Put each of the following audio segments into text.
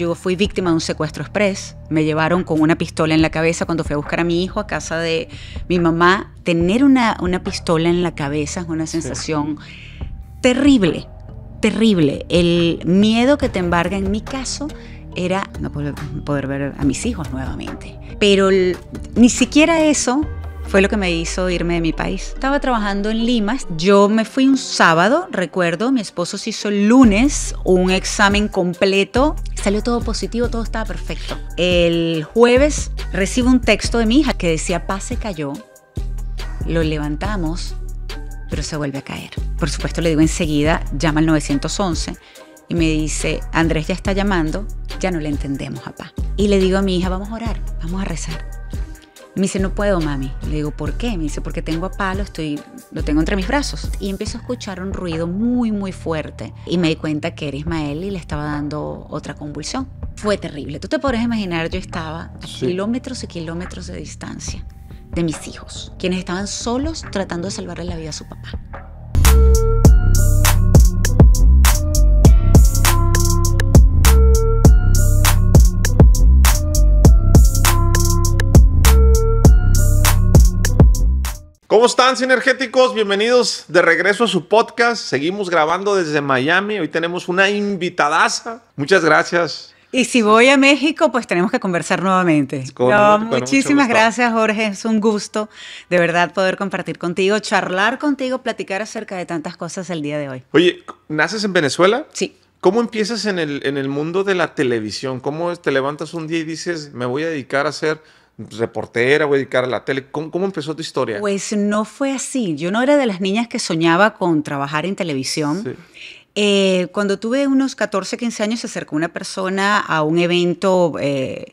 Yo fui víctima de un secuestro express. Me llevaron con una pistola en la cabeza cuando fui a buscar a mi hijo a casa de mi mamá. Tener una, una pistola en la cabeza es una sensación terrible, terrible. El miedo que te embarga en mi caso era no poder, ver a mis hijos nuevamente. Pero ni siquiera eso fue lo que me hizo irme de mi país. Estaba trabajando en Lima, yo me fui un sábado, recuerdo, mi esposo se hizo el lunes un examen completo, salió todo positivo, todo estaba perfecto. El jueves recibo un texto de mi hija que decía, pase se cayó, lo levantamos, pero se vuelve a caer. Por supuesto le digo enseguida, llama al 911 y me dice, Andrés ya está llamando, ya no le entendemos, papá. Y le digo a mi hija, vamos a orar, vamos a rezar. Me dice, no puedo, mami. Le digo, ¿por qué? Me dice, porque tengo a palo, estoy, lo tengo entre mis brazos. Y empiezo a escuchar un ruido muy, muy fuerte. Y me di cuenta que era Ismael y le estaba dando otra convulsión. Fue terrible. Tú te podrás imaginar, yo estaba a kilómetros y kilómetros de distancia de mis hijos, quienes estaban solos tratando de salvarle la vida a su papá. ¿Cómo están, sinergéticos? Bienvenidos de regreso a su podcast. Seguimos grabando desde Miami. Hoy tenemos una invitadaza. Muchas gracias. Y si voy a México, pues tenemos que conversar nuevamente. muchísimas gracias, Jorge. Es un gusto de verdad poder compartir contigo, charlar contigo, platicar acerca de tantas cosas el día de hoy. Oye, ¿naces en Venezuela? Sí. ¿Cómo empiezas en el, en el mundo de la televisión? ¿Cómo te levantas un día y dices, me voy a dedicar a hacer reportera o dedicar a la tele. ¿Cómo, empezó tu historia? Pues no fue así. Yo no era de las niñas que soñaba con trabajar en televisión. Eh, cuando tuve unos 14, 15 años, se acercó una persona a un evento. Eh,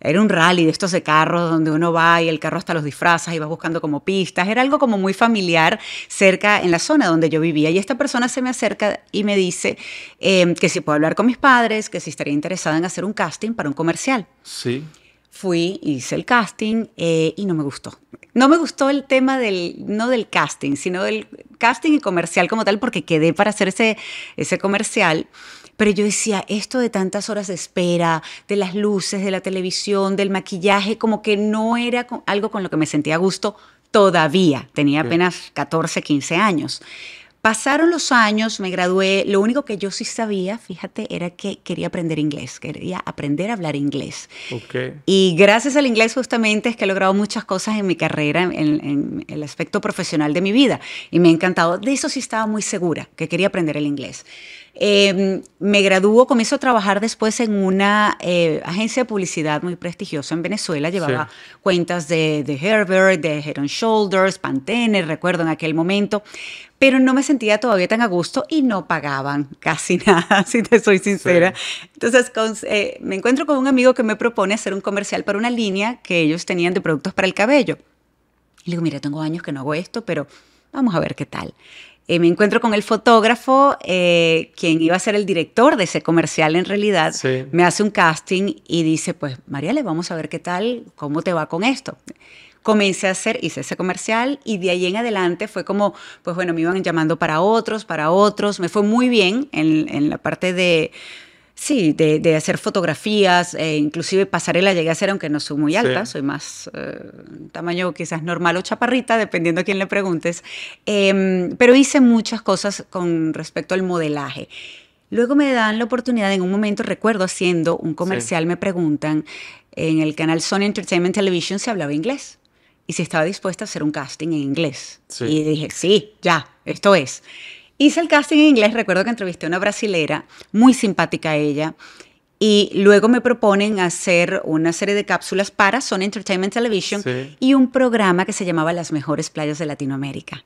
era un rally de estos de carros donde uno va y el carro hasta los disfrazas y vas buscando como pistas. Era algo como muy familiar cerca en la zona donde yo vivía. Y esta persona se me acerca y me dice eh, que si puedo hablar con mis padres, que si estaría interesada en hacer un casting para un comercial. Sí fui, hice el casting eh, y no me gustó. No me gustó el tema del, no del casting, sino del casting y comercial como tal, porque quedé para hacer ese, ese comercial. Pero yo decía, esto de tantas horas de espera, de las luces, de la televisión, del maquillaje, como que no era algo con lo que me sentía a gusto todavía. Tenía apenas 14, 15 años. Pasaron los años, me gradué, lo único que yo sí sabía, fíjate, era que quería aprender inglés, quería aprender a hablar inglés. Y gracias al inglés justamente es que he logrado muchas cosas en mi carrera, en, en, el aspecto profesional de mi vida. Y me ha encantado, de eso sí estaba muy segura, que quería aprender el inglés. Em, me graduó, comienzo a trabajar después en una eh, agencia de publicidad muy prestigiosa en Venezuela. Llevaba cuentas de, Herbert, de Head Shoulders, Pantene, recuerdo en aquel momento pero no me sentía todavía tan a gusto y no pagaban casi nada, si te soy sincera. Entonces eh, me encuentro con un amigo que me propone hacer un comercial para una línea que ellos tenían de productos para el cabello. Y le digo, mira, tengo años que no hago esto, pero vamos a ver qué tal. Eh, me encuentro con el fotógrafo, eh, quien iba a ser el director de ese comercial en realidad, me hace un casting y dice, pues María le vamos a ver qué tal, cómo te va con esto. Comencé a hacer, hice ese comercial y de ahí en adelante fue como, pues bueno, me iban llamando para otros, para otros, me fue muy bien en la parte de, Sí, de, hacer fotografías, e inclusive pasarela llegué a hacer, aunque no soy muy alta, soy más eh, tamaño quizás normal o chaparrita, dependiendo a quién le preguntes. Em, pero hice muchas cosas con respecto al modelaje. Luego me dan la oportunidad, en un momento recuerdo haciendo un comercial, me preguntan, en el canal Sony Entertainment Television se hablaba inglés y si estaba dispuesta a hacer un casting en inglés. Y dije, sí, ya, esto es. Hice el casting en inglés, recuerdo que entrevisté a una brasilera, muy simpática ella, y luego me proponen hacer una serie de cápsulas para Sony Entertainment Television y un programa que se llamaba Las mejores playas de Latinoamérica.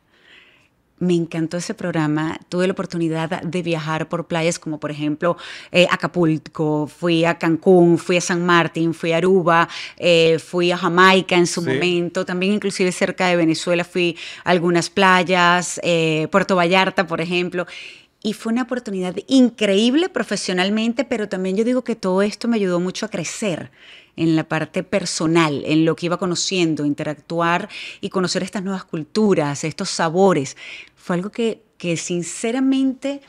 Me encantó ese programa. Tuve la oportunidad de viajar por playas como por ejemplo eh, Acapulco, fui a Cancún, fui a San Martín, fui a Aruba, eh, fui a Jamaica en su momento. También inclusive cerca de Venezuela fui a algunas playas, eh, Puerto Vallarta, por ejemplo y fue una oportunidad increíble profesionalmente, pero también yo digo que todo esto me ayudó mucho a crecer en la parte personal, en lo que iba conociendo, interactuar y conocer estas nuevas culturas, estos sabores fue algo que, sinceramente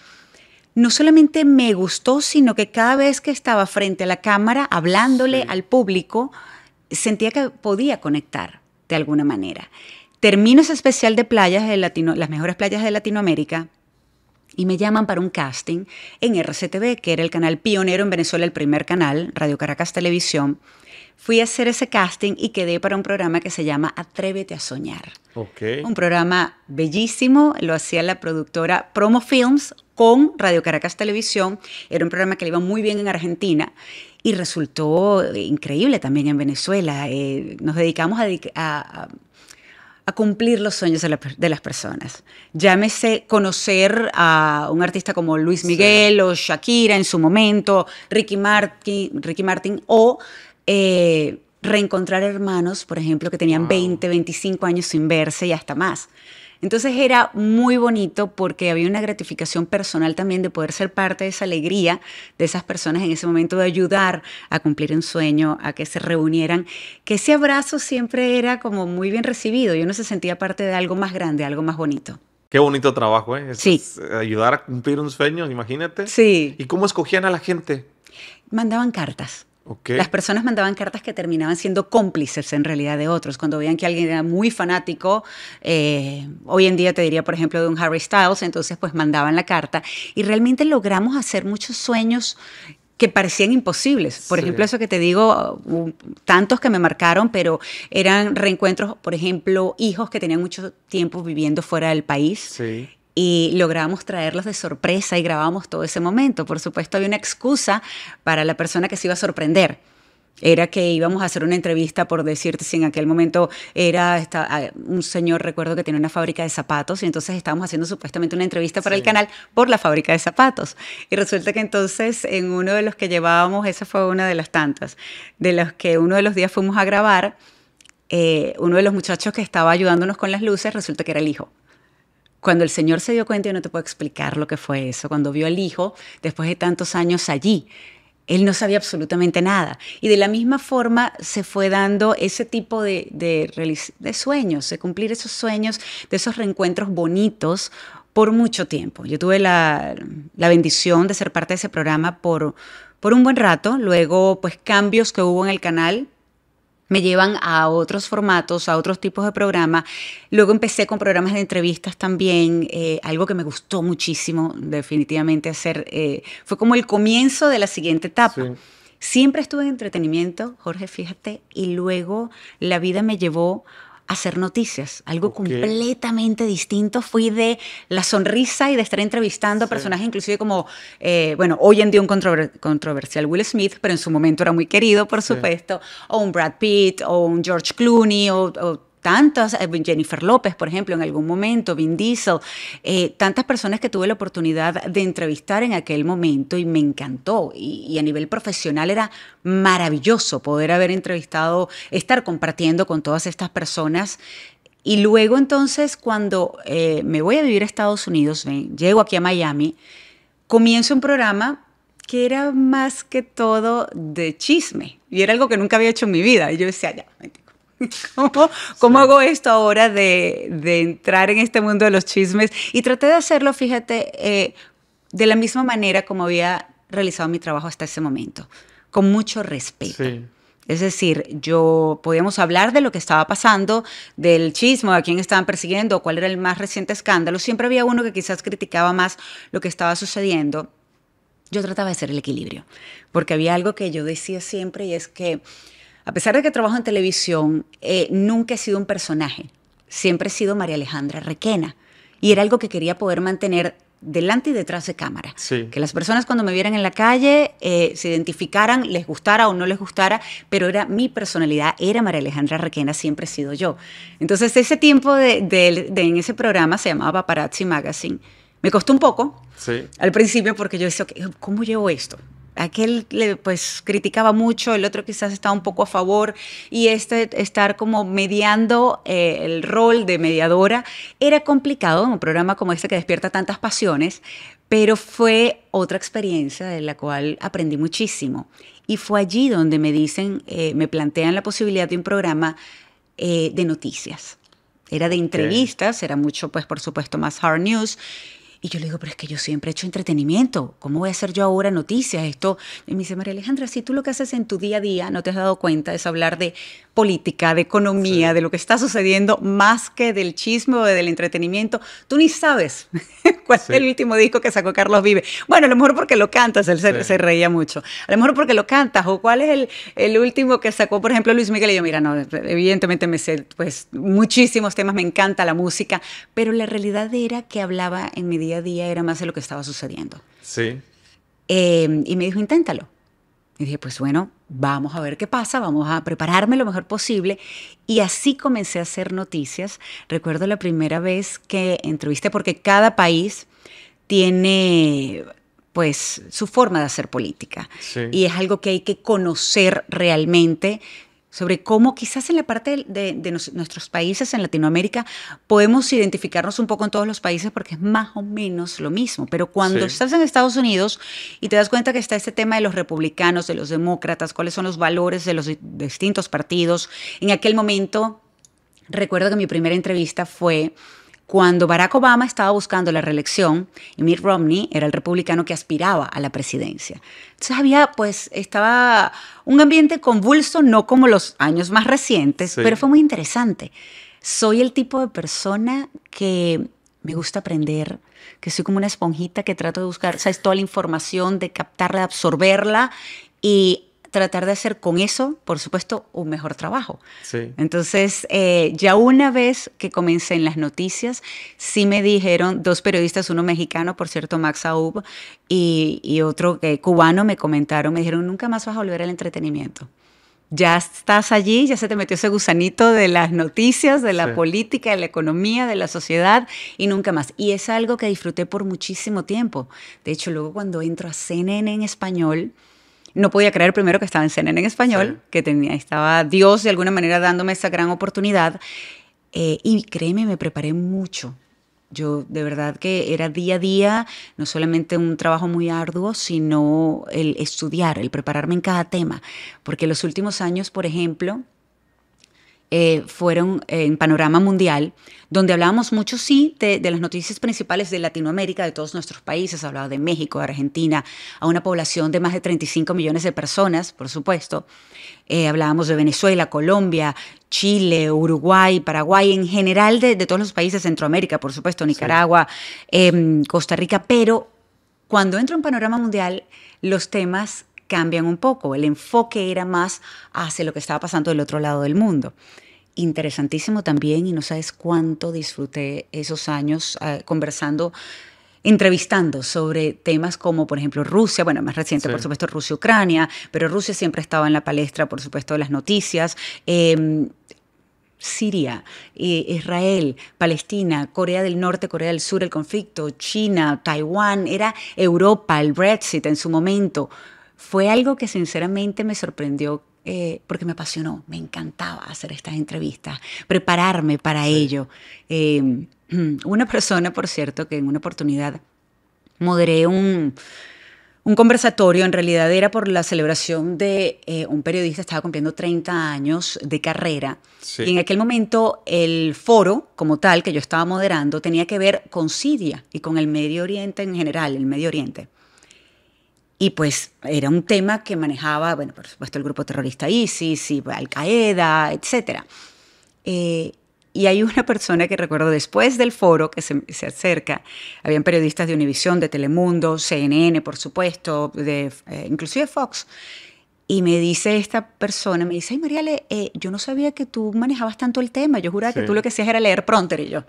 no solamente me gustó, sino que cada vez que estaba frente a la cámara, hablándole al público, sentía que podía conectar de alguna manera. Termino ese especial de playas de Latino, las mejores playas de Latinoamérica, y me llaman para un casting en RCTV, que era el canal pionero en Venezuela, el primer canal, Radio Caracas Televisión fui a hacer ese casting y quedé para un programa que se llama Atrévete a Soñar. Okay. Un programa bellísimo, lo hacía la productora Promo Films con Radio Caracas Televisión. Era un programa que le iba muy bien en Argentina y resultó increíble también en Venezuela. Eh, nos dedicamos a, a, cumplir los sueños de, las personas. Llámese conocer a un artista como Luis Miguel o Shakira en su momento, Ricky Ricky Martin o eh, reencontrar hermanos, por ejemplo, que tenían 20, 25 años sin verse y hasta más. Entonces era muy bonito porque había una gratificación personal también de poder ser parte de esa alegría de esas personas en ese momento, de ayudar a cumplir un sueño, a que se reunieran, que ese abrazo siempre era como muy bien recibido y uno se sentía parte de algo más grande, algo más bonito. Qué bonito trabajo, ¿eh? sí. Eh, ayudar a cumplir un sueño, imagínate. Sí. ¿Y cómo escogían a la gente? Mandaban cartas. Las personas mandaban cartas que terminaban siendo cómplices en realidad de otros. Cuando veían que alguien era muy fanático, eh, hoy en día te diría, por ejemplo, de un Harry Styles, entonces pues mandaban la carta. Y realmente logramos hacer muchos sueños que parecían imposibles. Por ejemplo, eso que te digo, uh, tantos que me marcaron, pero eran reencuentros, por ejemplo, hijos que tenían mucho tiempo viviendo fuera del país. Sí y logramos traerlos de sorpresa y grabamos todo ese momento. Por supuesto, había una excusa para la persona que se iba a sorprender. Era que íbamos a hacer una entrevista, por decirte, si en aquel momento era ah, un señor, recuerdo que tenía una fábrica de zapatos, y entonces estábamos haciendo supuestamente una entrevista para el canal por la fábrica de zapatos. Y resulta que entonces en uno de los que llevábamos, esa fue una de las tantas, de los que uno de los días fuimos a grabar, eh, uno de los muchachos que estaba ayudándonos con las luces resulta que era el hijo. Cuando el Señor se dio cuenta, yo no te puedo explicar lo que fue eso, cuando vio al Hijo después de tantos años allí, él no sabía absolutamente nada. Y de la misma forma se fue dando ese tipo de, de, sueños, de cumplir esos sueños, de esos reencuentros bonitos por mucho tiempo. Yo tuve la, bendición de ser parte de ese programa por, por un buen rato, luego pues cambios que hubo en el canal me llevan a otros formatos, a otros tipos de programas. Luego empecé con programas de entrevistas también, eh, algo que me gustó muchísimo definitivamente hacer. Eh, fue como el comienzo de la siguiente etapa. Siempre estuve en entretenimiento, Jorge, fíjate, y luego la vida me llevó hacer noticias, algo completamente distinto. Fui de la sonrisa y de estar entrevistando a personajes, inclusive como, eh, bueno, hoy en día un controversial Will Smith, pero en su momento era muy querido, por supuesto, o un Brad Pitt, o un George Clooney, o tantas, eh, Jennifer López, por ejemplo, en algún momento, Vin Diesel, eh, tantas personas que tuve la oportunidad de entrevistar en aquel momento y me encantó. Y, a nivel profesional era maravilloso poder haber entrevistado, estar compartiendo con todas estas personas. Y luego entonces, cuando eh, me voy a vivir a Estados Unidos, llego aquí a Miami, comienzo un programa que era más que todo de chisme. Y era algo que nunca había hecho en mi vida. Y yo decía, ya, ¿Cómo, hago esto ahora de, entrar en este mundo de los chismes? Y traté de hacerlo, fíjate, eh, de la misma manera como había realizado mi trabajo hasta ese momento, con mucho respeto. Es decir, yo podíamos hablar de lo que estaba pasando, del chisme, a quién estaban persiguiendo, cuál era el más reciente escándalo. Siempre había uno que quizás criticaba más lo que estaba sucediendo. Yo trataba de hacer el equilibrio, porque había algo que yo decía siempre y es que a pesar de que trabajo en televisión, eh, nunca he sido un personaje. Siempre he sido María Alejandra Requena. Y era algo que quería poder mantener delante y detrás de cámara. Que las personas cuando me vieran en la calle eh, se identificaran, les gustara o no les gustara, pero era mi personalidad, era María Alejandra Requena, siempre he sido yo. Entonces ese tiempo de, en ese programa se llamaba Paparazzi Magazine. Me costó un poco al principio porque yo decía, ¿cómo llevo esto? aquel le, pues criticaba mucho, el otro quizás estaba un poco a favor y este estar como mediando eh, el rol de mediadora era complicado en un programa como este que despierta tantas pasiones, pero fue otra experiencia de la cual aprendí muchísimo y fue allí donde me dicen, eh, me plantean la posibilidad de un programa eh, de noticias. Era de entrevistas, era mucho, pues por supuesto, más hard news. Y yo le digo, pero es que yo siempre he hecho entretenimiento. ¿Cómo voy a hacer yo ahora noticias? Esto. Y me dice, María Alejandra, si tú lo que haces en tu día a día no te has dado cuenta es hablar de política, de economía, de lo que está sucediendo, más que del chisme o del entretenimiento. Tú ni sabes cuál es el último disco que sacó Carlos Vive. Bueno, a lo mejor porque lo cantas, él se, se reía mucho. A lo mejor porque lo cantas, o cuál es el, último que sacó, por ejemplo, Luis Miguel. Y yo, mira, no, evidentemente me sé pues, muchísimos temas, me encanta la música, pero la realidad era que hablaba en mi día día era más de lo que estaba sucediendo. Sí. Em, y me dijo, inténtalo. Y dije, pues bueno, vamos a ver qué pasa, vamos a prepararme lo mejor posible. Y así comencé a hacer noticias. Recuerdo la primera vez que entrevisté, porque cada país tiene pues su forma de hacer política. Y es algo que hay que conocer realmente sobre cómo quizás en la parte de, nuestros países, en Latinoamérica, podemos identificarnos un poco en todos los países porque es más o menos lo mismo. Pero cuando estás en Estados Unidos y te das cuenta que está este tema de los republicanos, de los demócratas, cuáles son los valores de los distintos partidos, en aquel momento, recuerdo que mi primera entrevista fue cuando Barack Obama estaba buscando la reelección y Mitt Romney era el republicano que aspiraba a la presidencia. Entonces había, pues, estaba un ambiente convulso, no como los años más recientes, pero fue muy interesante. Soy el tipo de persona que me gusta aprender, que soy como una esponjita que trato de buscar, sabes, toda la información, de captarla, de absorberla y tratar de hacer con eso, por supuesto, un mejor trabajo. Sí. Entonces, eh, ya una vez que comencé en las noticias, sí me dijeron dos periodistas, uno mexicano, por cierto, Max Aub, y, otro cubano, me comentaron, me dijeron, nunca más vas a volver al entretenimiento ya estás allí, ya se te metió ese gusanito de las noticias, de la política, de la economía, de la sociedad y nunca más. Y es algo que disfruté por muchísimo tiempo. De hecho, luego cuando entro a CNN en español, no podía creer primero que estaba en CNN en español, que tenía, estaba Dios de alguna manera dándome esa gran oportunidad. Eh, y créeme, me preparé mucho. Yo de verdad que era día a día, no solamente un trabajo muy arduo, sino el estudiar, el prepararme en cada tema. Porque los últimos años, por ejemplo, eh, fueron eh, en Panorama Mundial, donde hablábamos mucho, sí, de, las noticias principales de Latinoamérica, de todos nuestros países, hablaba de México, de Argentina, a una población de más de 35 millones de personas, por supuesto. Eh, hablábamos de Venezuela, Colombia, Chile, Uruguay, Paraguay, en general de, todos los países de Centroamérica, por supuesto, Nicaragua, em, Costa Rica, pero cuando entro en Panorama Mundial, los temas cambian un poco. El enfoque era más hacia lo que estaba pasando del otro lado del mundo interesantísimo también y no sabes cuánto disfruté esos años ah, conversando, entrevistando sobre temas como, por ejemplo, Rusia, bueno, más reciente, por supuesto, Rusia-Ucrania, pero Rusia siempre estaba en la palestra, por supuesto, de las noticias. Em, Siria, eh, Israel, Palestina, Corea del Norte, Corea del Sur, el conflicto, China, Taiwán, era Europa, el Brexit en su momento. Fue algo que sinceramente me sorprendió eh, porque me apasionó, me encantaba hacer estas entrevistas, prepararme para ello. Em, una persona, por cierto, que en una oportunidad moderé un, conversatorio, en realidad era por la celebración de eh, un periodista, estaba cumpliendo 30 años de carrera, y en aquel momento el foro como tal que yo estaba moderando tenía que ver con Siria y con el Medio Oriente en general, el Medio Oriente. Y pues era un tema que manejaba, bueno, por supuesto, el grupo terrorista ISIS y Al-Qaeda, etc. Eh, y hay una persona que recuerdo después del foro que se, se acerca, habían periodistas de Univisión, de Telemundo, CNN, por supuesto, de, eh, inclusive Fox. Y me dice esta persona, me dice, ay Mariale, eh, yo no sabía que tú manejabas tanto el tema, yo juraba que tú lo que hacías era leer Pronter. Y yo,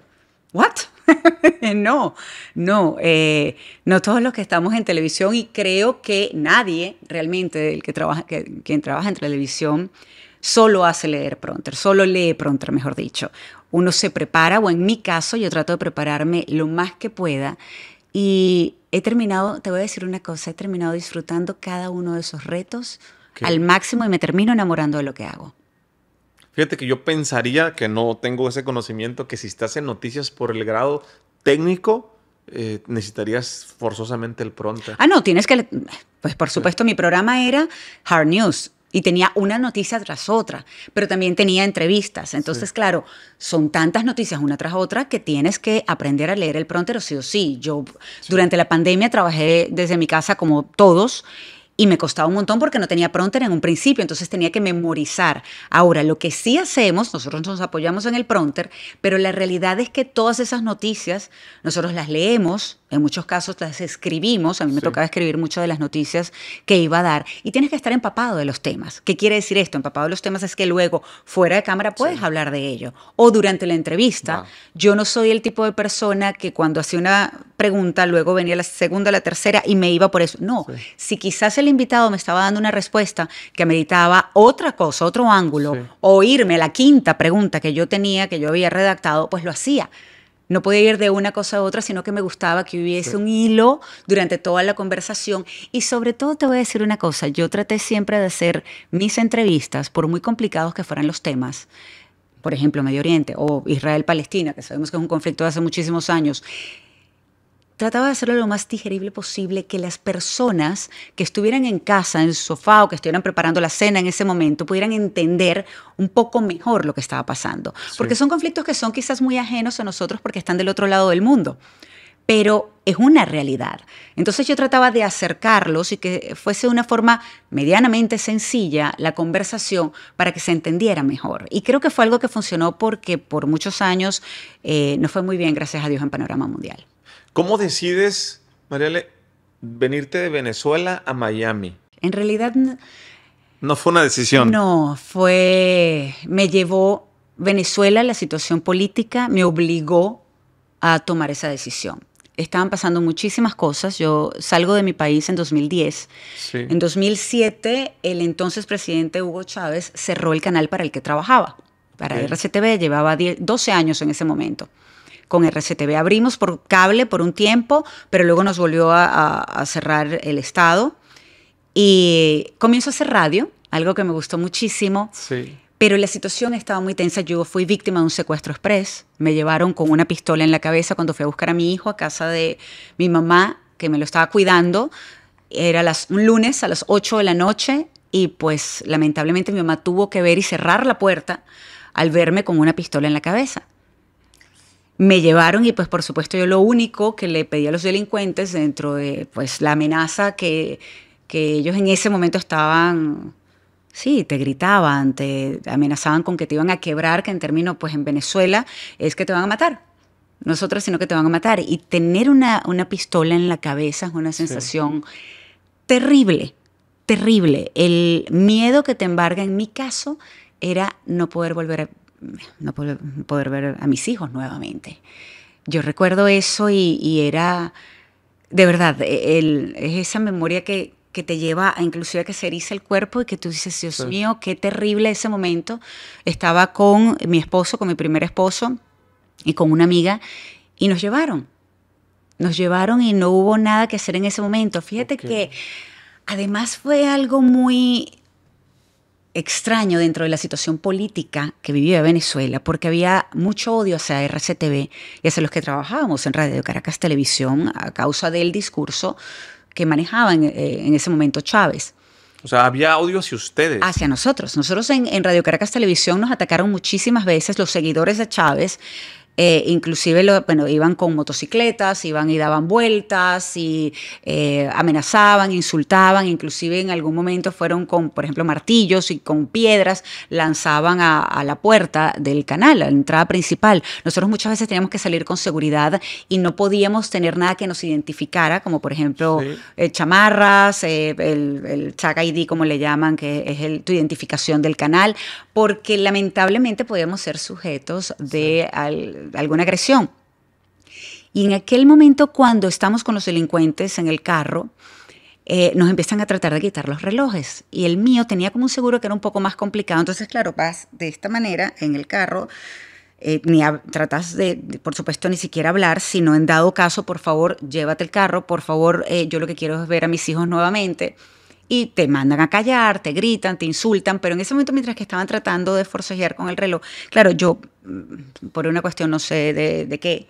¿what? no, no, eh, no todos los que estamos en televisión y creo que nadie realmente, el que trabaja, quien trabaja en televisión, solo hace leer pronter, solo lee pronter, mejor dicho. Uno se prepara, o en mi caso yo trato de prepararme lo más que pueda y he terminado, te voy a decir una cosa, he terminado disfrutando cada uno de esos retos al máximo y me termino enamorando de lo que hago. Fíjate que yo pensaría que no tengo ese conocimiento, que si estás en noticias por el grado técnico, eh, necesitarías forzosamente el pronto. Ah, no, tienes que... Pues por supuesto, mi programa era Hard News y tenía una noticia tras otra, pero también tenía entrevistas. Entonces, claro, son tantas noticias una tras otra que tienes que aprender a leer el pronter sí o sí. Yo durante la pandemia trabajé desde mi casa como todos y me costaba un montón porque no tenía pronter en un principio, entonces tenía que memorizar. Ahora, lo que sí hacemos, nosotros nos apoyamos en el pronter, pero la realidad es que todas esas noticias nosotros las leemos, en muchos casos las escribimos, a mí me tocaba escribir muchas de las noticias que iba a dar y tienes que estar empapado de los temas. ¿Qué quiere decir esto? Empapado de los temas es que luego fuera de cámara puedes hablar de ello o durante la entrevista. Yo no soy el tipo de persona que cuando hacía una pregunta luego venía la segunda, la tercera y me iba por eso. No, si quizás el invitado me estaba dando una respuesta que meditaba otra cosa, otro ángulo, o irme a la quinta pregunta que yo tenía, que yo había redactado, pues lo hacía. No podía ir de una cosa a otra, sino que me gustaba que hubiese un hilo durante toda la conversación. Y sobre todo te voy a decir una cosa, yo traté siempre de hacer mis entrevistas, por muy complicados que fueran los temas, por ejemplo, Medio Oriente o Israel-Palestina, que sabemos que es un conflicto de hace muchísimos años, trataba de hacerlo lo más digerible posible, que las personas que estuvieran en casa, en el sofá o que estuvieran preparando la cena en ese momento pudieran entender un poco mejor lo que estaba pasando. Porque son conflictos que son quizás muy ajenos a nosotros porque están del otro lado del mundo. Pero es una realidad. Entonces yo trataba de acercarlos y que fuese una forma medianamente sencilla la conversación para que se entendiera mejor. Y creo que fue algo que funcionó porque por muchos años eh, no fue muy bien, gracias a Dios, en Panorama Mundial. ¿Cómo decides, Marielle, venirte de Venezuela a Miami? En realidad... No fue una decisión. No, fue... Me llevó Venezuela, la situación política, me obligó a tomar esa decisión. Estaban pasando muchísimas cosas. Yo salgo de mi país en 2010. En 2007, el entonces presidente Hugo Chávez cerró el canal para el que trabajaba, para RCTV. Llevaba 12 años en ese momento con RCTV. Abrimos por cable por un tiempo, pero luego nos volvió a, cerrar el Estado. Y comienzo a hacer radio, algo que me gustó muchísimo. Sí. Pero la situación estaba muy tensa. Yo fui víctima de un secuestro express. Me llevaron con una pistola en la cabeza cuando fui a buscar a mi hijo a casa de mi mamá, que me lo estaba cuidando. Era las, un lunes a las 8 de la noche y pues lamentablemente mi mamá tuvo que ver y cerrar la puerta al verme con una pistola en la cabeza me llevaron y pues por supuesto yo lo único que le pedí a los delincuentes dentro de pues la amenaza que, que ellos en ese momento estaban, sí, te gritaban, te amenazaban con que te iban a quebrar, que en términos pues en Venezuela es que te van a matar, nosotros, sino que te van a matar. Y tener una, una pistola en la cabeza es una sensación terrible, terrible. El miedo que te embarga en mi caso era no poder volver a no poder, poder ver a mis hijos nuevamente. Yo recuerdo eso y, era, de verdad, e, es esa memoria que, te lleva a inclusive a que se eriza el cuerpo y que tú dices, Dios mío, qué terrible ese momento. Estaba con mi esposo, con mi primer esposo y con una amiga y nos llevaron. Nos llevaron y no hubo nada que hacer en ese momento. Fíjate que además fue algo muy extraño dentro de la situación política que vivía Venezuela, porque había mucho odio hacia RCTV y hacia los que trabajábamos en Radio Caracas Televisión a causa del discurso que manejaban eh, en ese momento Chávez. O sea, había odio hacia ustedes. Hacia nosotros. Nosotros en Radio Caracas Televisión nos atacaron muchísimas veces los seguidores de Chávez eh, inclusive, lo, bueno, iban con motocicletas, iban y daban vueltas y eh, amenazaban, insultaban, inclusive en algún momento fueron con, por ejemplo, martillos y con piedras lanzaban a, la puerta del canal, a la entrada principal. Nosotros muchas veces teníamos que salir con seguridad y no podíamos tener nada que nos identificara, como por ejemplo eh, chamarras, eh, el, el como le llaman, que es el, tu identificación del canal, porque lamentablemente podíamos ser sujetos de... Al, alguna agresión. Y en aquel momento cuando estamos con los delincuentes en el carro, eh, nos empiezan a tratar de quitar los relojes. Y el mío tenía como un seguro que era un poco más complicado. Entonces, claro, vas de esta manera en el carro. Eh, ni tratas de, por supuesto, ni siquiera hablar, sino en dado caso, por favor, llévate el carro, por favor, eh, yo lo que quiero es ver a mis hijos nuevamente. Y te mandan a callar, te gritan, te insultan, pero en ese momento, mientras que estaban tratando de forcejear con el reloj, claro, yo por una cuestión, no sé de, qué,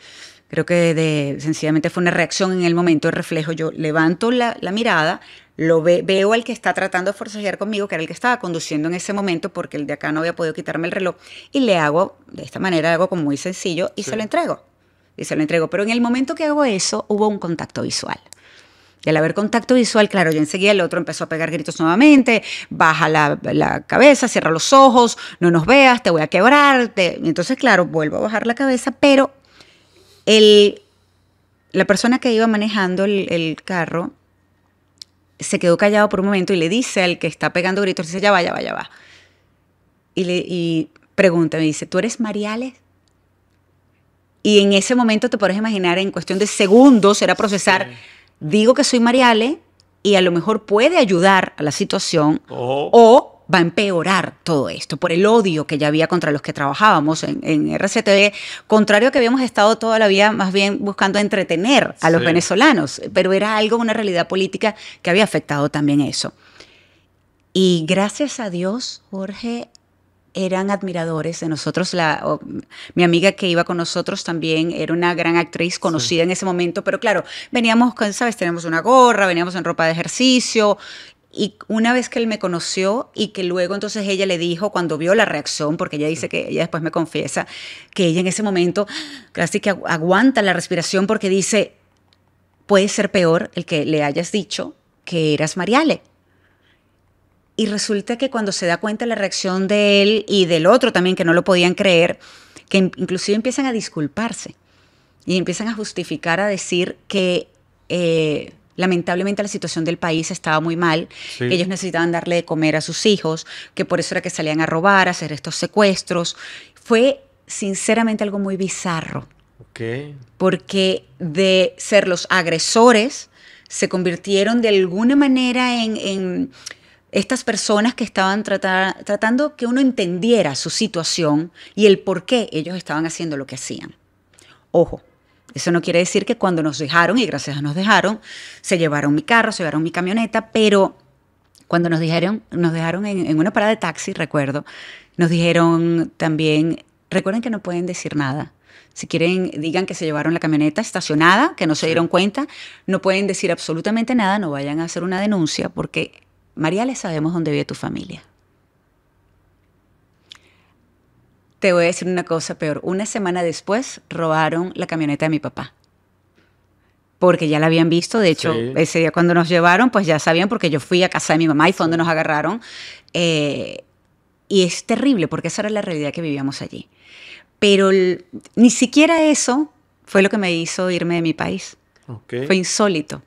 creo que sencillamente fue una reacción en el momento de reflejo. Yo levanto la, mirada, lo veo al que está tratando de forcejear conmigo, que era el que estaba conduciendo en ese momento, porque el de acá no había podido quitarme el reloj, y le hago, de esta manera, algo como muy sencillo, y se lo entrego. Y se lo entrego. Pero en el momento que hago eso, hubo un contacto visual. Y al haber contacto visual, claro, yo enseguida el otro empezó a pegar gritos nuevamente, baja la, cabeza, cierra los ojos, no nos veas, te voy a quebrar. Y entonces, claro, vuelvo a bajar la cabeza, pero el, la persona que iba manejando el, carro se quedó callado por un momento y le dice al que está pegando gritos, dice, ya va, ya va, ya va. Y, le, pregunta, me dice, ¿tú eres Mariales? Y en ese momento te puedes imaginar, en cuestión de segundos, era procesar digo que soy Mariale y a lo mejor puede ayudar a la situación o va a empeorar todo esto por el odio que ya había contra los que trabajábamos en, en RCTV, contrario a que habíamos estado toda la vida más bien buscando entretener a los venezolanos, pero era algo, una realidad política que había afectado también eso. Y gracias a Dios, Jorge, eran admiradores de nosotros. La, mi amiga que iba con nosotros también era una gran actriz conocida en ese momento, pero claro, veníamos, con, ¿sabes? Tenemos una gorra, veníamos en ropa de ejercicio. Y una vez que él me conoció y que luego entonces ella le dijo, cuando vio la reacción, porque ella dice que ella después me confiesa, que ella en ese momento casi que aguanta la respiración porque dice, puede ser peor el que le hayas dicho que eras Mariale. Y resulta que cuando se da cuenta la reacción de él y del otro también, que no lo podían creer, que inclusive empiezan a disculparse y empiezan a justificar, a decir que eh, lamentablemente la situación del país estaba muy mal, que ellos necesitaban darle de comer a sus hijos, que por eso era que salían a robar, a hacer estos secuestros. Fue sinceramente algo muy bizarro. Porque de ser los agresores, se convirtieron de alguna manera en estas personas que estaban tratando que uno entendiera su situación y el por qué ellos estaban haciendo lo que hacían. Ojo, eso no quiere decir que cuando nos dejaron, y gracias a nos dejaron, se llevaron mi carro, se llevaron mi camioneta, pero cuando nos dijeron, nos dejaron en, en una parada de taxi, recuerdo, nos dijeron también, recuerden que no pueden decir nada. Si quieren, digan que se llevaron la camioneta estacionada, que no se dieron cuenta, no pueden decir absolutamente nada, no vayan a hacer una denuncia, porque María, le sabemos dónde vive tu familia. Te voy a decir una cosa peor. Una semana después robaron la camioneta de mi papá. Porque ya la habían visto. De hecho, ese día cuando nos llevaron, pues ya sabían, porque yo fui a casa de mi mamá y fue donde nos agarraron. Eh, y es terrible, porque esa era la realidad que vivíamos allí. Pero ni siquiera eso fue lo que me hizo irme de mi país. Fue insólito.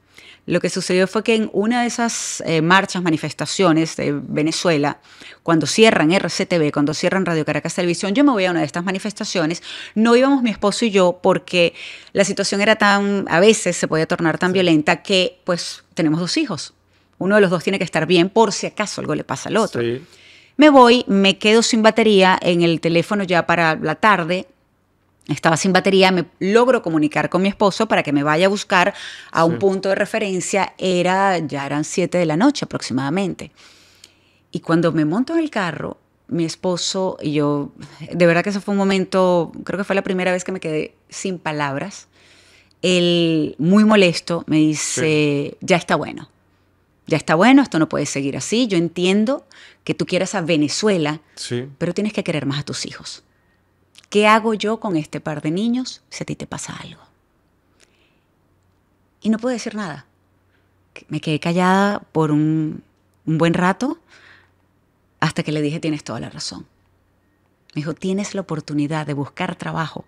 Lo que sucedió fue que en una de esas eh, marchas, manifestaciones de Venezuela, cuando cierran RCTV, cuando cierran Radio Caracas Televisión, yo me voy a una de estas manifestaciones. No íbamos mi esposo y yo porque la situación era tan, a veces se podía tornar tan violenta que pues tenemos dos hijos. Uno de los dos tiene que estar bien por si acaso algo le pasa al otro. Me voy, me quedo sin batería en el teléfono ya para la tarde, estaba sin batería, me logro comunicar con mi esposo para que me vaya a buscar a un punto de referencia, era, ya eran siete de la noche aproximadamente. Y cuando me monto en el carro, mi esposo y yo, de verdad que ese fue un momento, creo que fue la primera vez que me quedé sin palabras, él muy molesto me dice, ya está bueno, ya está bueno, esto no puede seguir así, yo entiendo que tú quieras a Venezuela, sí. pero tienes que querer más a tus hijos. ¿Qué hago yo con este par de niños si a ti te pasa algo? Y no pude decir nada. Me quedé callada por un, buen rato hasta que le dije, tienes toda la razón. Me dijo, tienes la oportunidad de buscar trabajo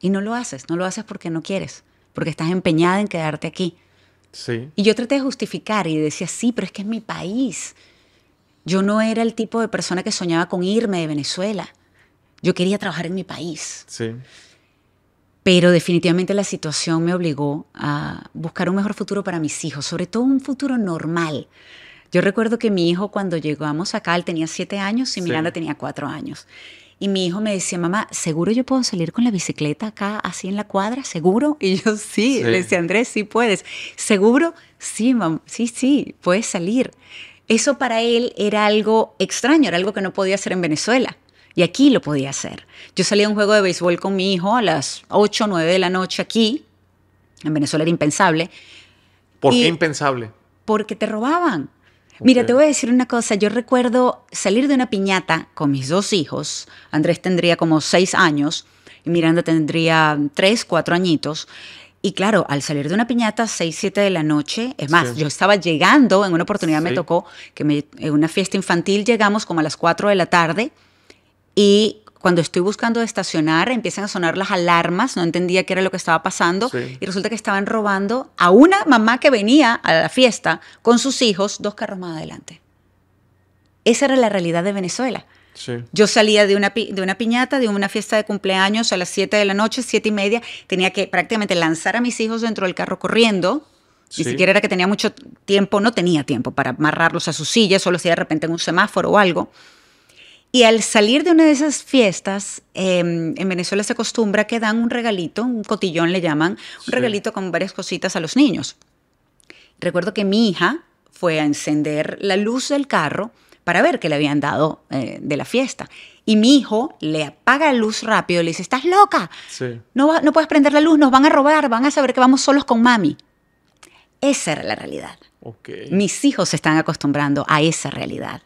y no lo haces, no lo haces porque no quieres, porque estás empeñada en quedarte aquí. Sí. Y yo traté de justificar y decía, sí, pero es que es mi país. Yo no era el tipo de persona que soñaba con irme de Venezuela. Yo quería trabajar en mi país. Sí. Pero definitivamente la situación me obligó a buscar un mejor futuro para mis hijos, sobre todo un futuro normal. Yo recuerdo que mi hijo cuando llegamos acá, él tenía siete años y Miranda tenía cuatro años. Y mi hijo me decía, mamá, ¿seguro yo puedo salir con la bicicleta acá, así en la cuadra? ¿Seguro? Y yo, sí. Le decía, Andrés, sí puedes. ¿Seguro? Sí, mamá, sí, sí, puedes salir. Eso para él era algo extraño, era algo que no podía hacer en Venezuela. Y aquí lo podía hacer. Yo salía a un juego de béisbol con mi hijo a las 8 o 9 de la noche aquí. En Venezuela era impensable. ¿Por qué impensable? Porque te robaban. Mira, te voy a decir una cosa. Yo recuerdo salir de una piñata con mis dos hijos. Andrés tendría como 6 años y Miranda tendría 3, 4 añitos. Y claro, al salir de una piñata, 6, 7 de la noche, es más, yo estaba llegando, en una oportunidad me tocó que en una fiesta infantil llegamos como a las 4 de la tarde y cuando estoy buscando estacionar empiezan a sonar las alarmas, no entendía qué era lo que estaba pasando y resulta que estaban robando a una mamá que venía a la fiesta con sus hijos dos carros más adelante. Esa era la realidad de Venezuela. Yo salía de una, de piñata, de una fiesta de cumpleaños a las 7 de la noche, 7 y media, tenía que prácticamente lanzar a mis hijos dentro del carro corriendo. Ni siquiera era que tenía mucho tiempo, no tenía tiempo para amarrarlos a sus sillas, solo si de repente en un semáforo o algo. Y al salir de una de esas fiestas, em, en Venezuela se acostumbra que dan un regalito, un cotillón le llaman, un regalito con varias cositas a los niños. Recuerdo que mi hija fue a encender la luz del carro para ver qué le habían dado eh, de la fiesta. Y mi hijo le apaga la luz rápido y le dice, estás loca, no, no puedes prender la luz, nos van a robar, van a saber que vamos solos con mami. Esa era la realidad. Mis hijos se están acostumbrando a esa realidad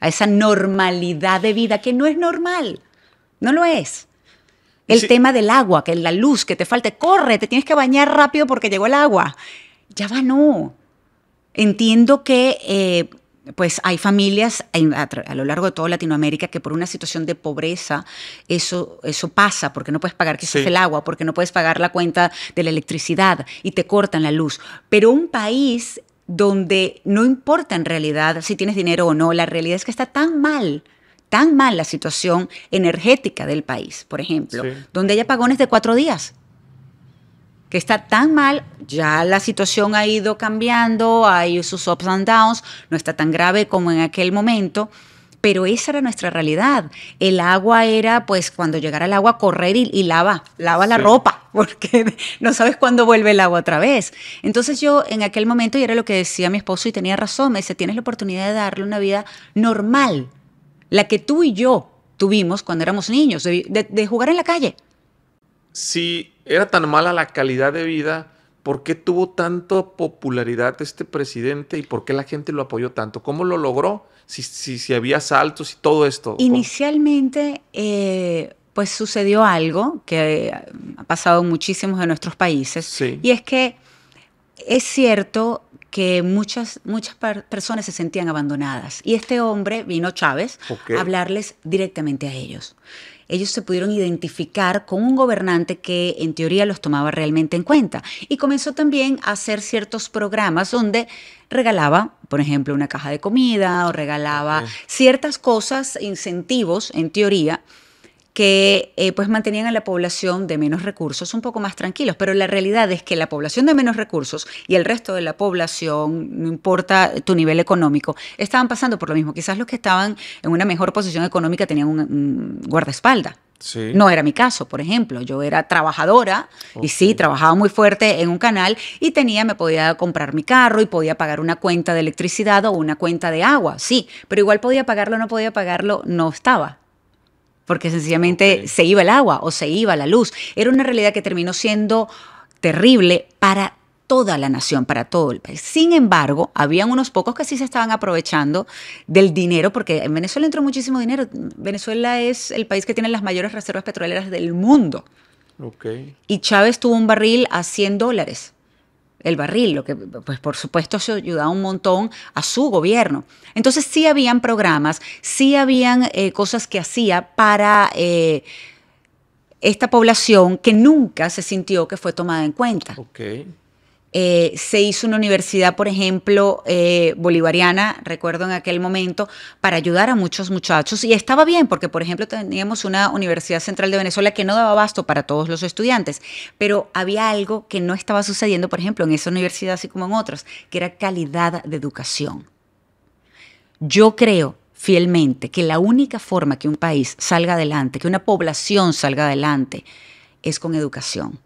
a esa normalidad de vida que no es normal, no lo es. El tema del agua, que la luz que te falte, corre, te tienes que bañar rápido porque llegó el agua. Ya va, no. Entiendo que eh, pues hay familias a, lo largo de toda Latinoamérica que por una situación de pobreza eso, eso pasa, porque no puedes pagar se es el agua, porque no puedes pagar la cuenta de la electricidad y te cortan la luz. Pero un país donde no importa en realidad si tienes dinero o no, la realidad es que está tan mal tan mal la situación energética del país, por ejemplo, donde hay apagones de cuatro días, que está tan mal, ya la situación ha ido cambiando, hay sus ups and downs, no está tan grave como en aquel momento, pero esa era nuestra realidad. El agua era, pues, cuando llegara el agua, correr y, lava, lava la ropa, porque no sabes cuándo vuelve el agua otra vez. Entonces yo en aquel momento, y era lo que decía mi esposo, y tenía razón, me dice, tienes la oportunidad de darle una vida normal, la que tú y yo tuvimos cuando éramos niños, de, de jugar en la calle. Si era tan mala la calidad de vida, ¿Por qué tuvo tanta popularidad este presidente y por qué la gente lo apoyó tanto? ¿Cómo lo logró? Si, si, había saltos y todo esto. Inicialmente, eh, pues sucedió algo que eh, ha pasado en muchísimos de nuestros países. Y es que es cierto que muchas, muchas personas se sentían abandonadas. Y este hombre, vino Chávez, a hablarles directamente a ellos ellos se pudieron identificar con un gobernante que en teoría los tomaba realmente en cuenta. Y comenzó también a hacer ciertos programas donde regalaba, por ejemplo, una caja de comida o regalaba ciertas cosas, incentivos en teoría que eh, pues mantenían a la población de menos recursos un poco más tranquilos, pero la realidad es que la población de menos recursos y el resto de la población, no importa tu nivel económico, estaban pasando por lo mismo. Quizás los que estaban en una mejor posición económica tenían un, guardaespalda No era mi caso, por ejemplo. Yo era trabajadora y sí, trabajaba muy fuerte en un canal y tenía, me podía comprar mi carro y podía pagar una cuenta de electricidad o una cuenta de agua, sí, pero igual podía pagarlo, no podía pagarlo, no estaba porque sencillamente se iba el agua o se iba la luz. Era una realidad que terminó siendo terrible para toda la nación, para todo el país. Sin embargo, habían unos pocos que sí se estaban aprovechando del dinero, porque en Venezuela entró muchísimo dinero. Venezuela es el país que tiene las mayores reservas petroleras del mundo. Y Chávez tuvo un barril a 100 dólares el barril, lo que pues por supuesto se ayudaba un montón a su gobierno. Entonces sí habían programas, sí habían eh, cosas que hacía para eh, esta población que nunca se sintió que fue tomada en cuenta. Eh, se hizo una universidad, por ejemplo, eh, bolivariana, recuerdo en aquel momento, para ayudar a muchos muchachos. Y estaba bien, porque, por ejemplo, teníamos una Universidad Central de Venezuela que no daba abasto para todos los estudiantes, pero había algo que no estaba sucediendo, por ejemplo, en esa universidad, así como en otras, que era calidad de educación. Yo creo fielmente que la única forma que un país salga adelante, que una población salga adelante, es con educación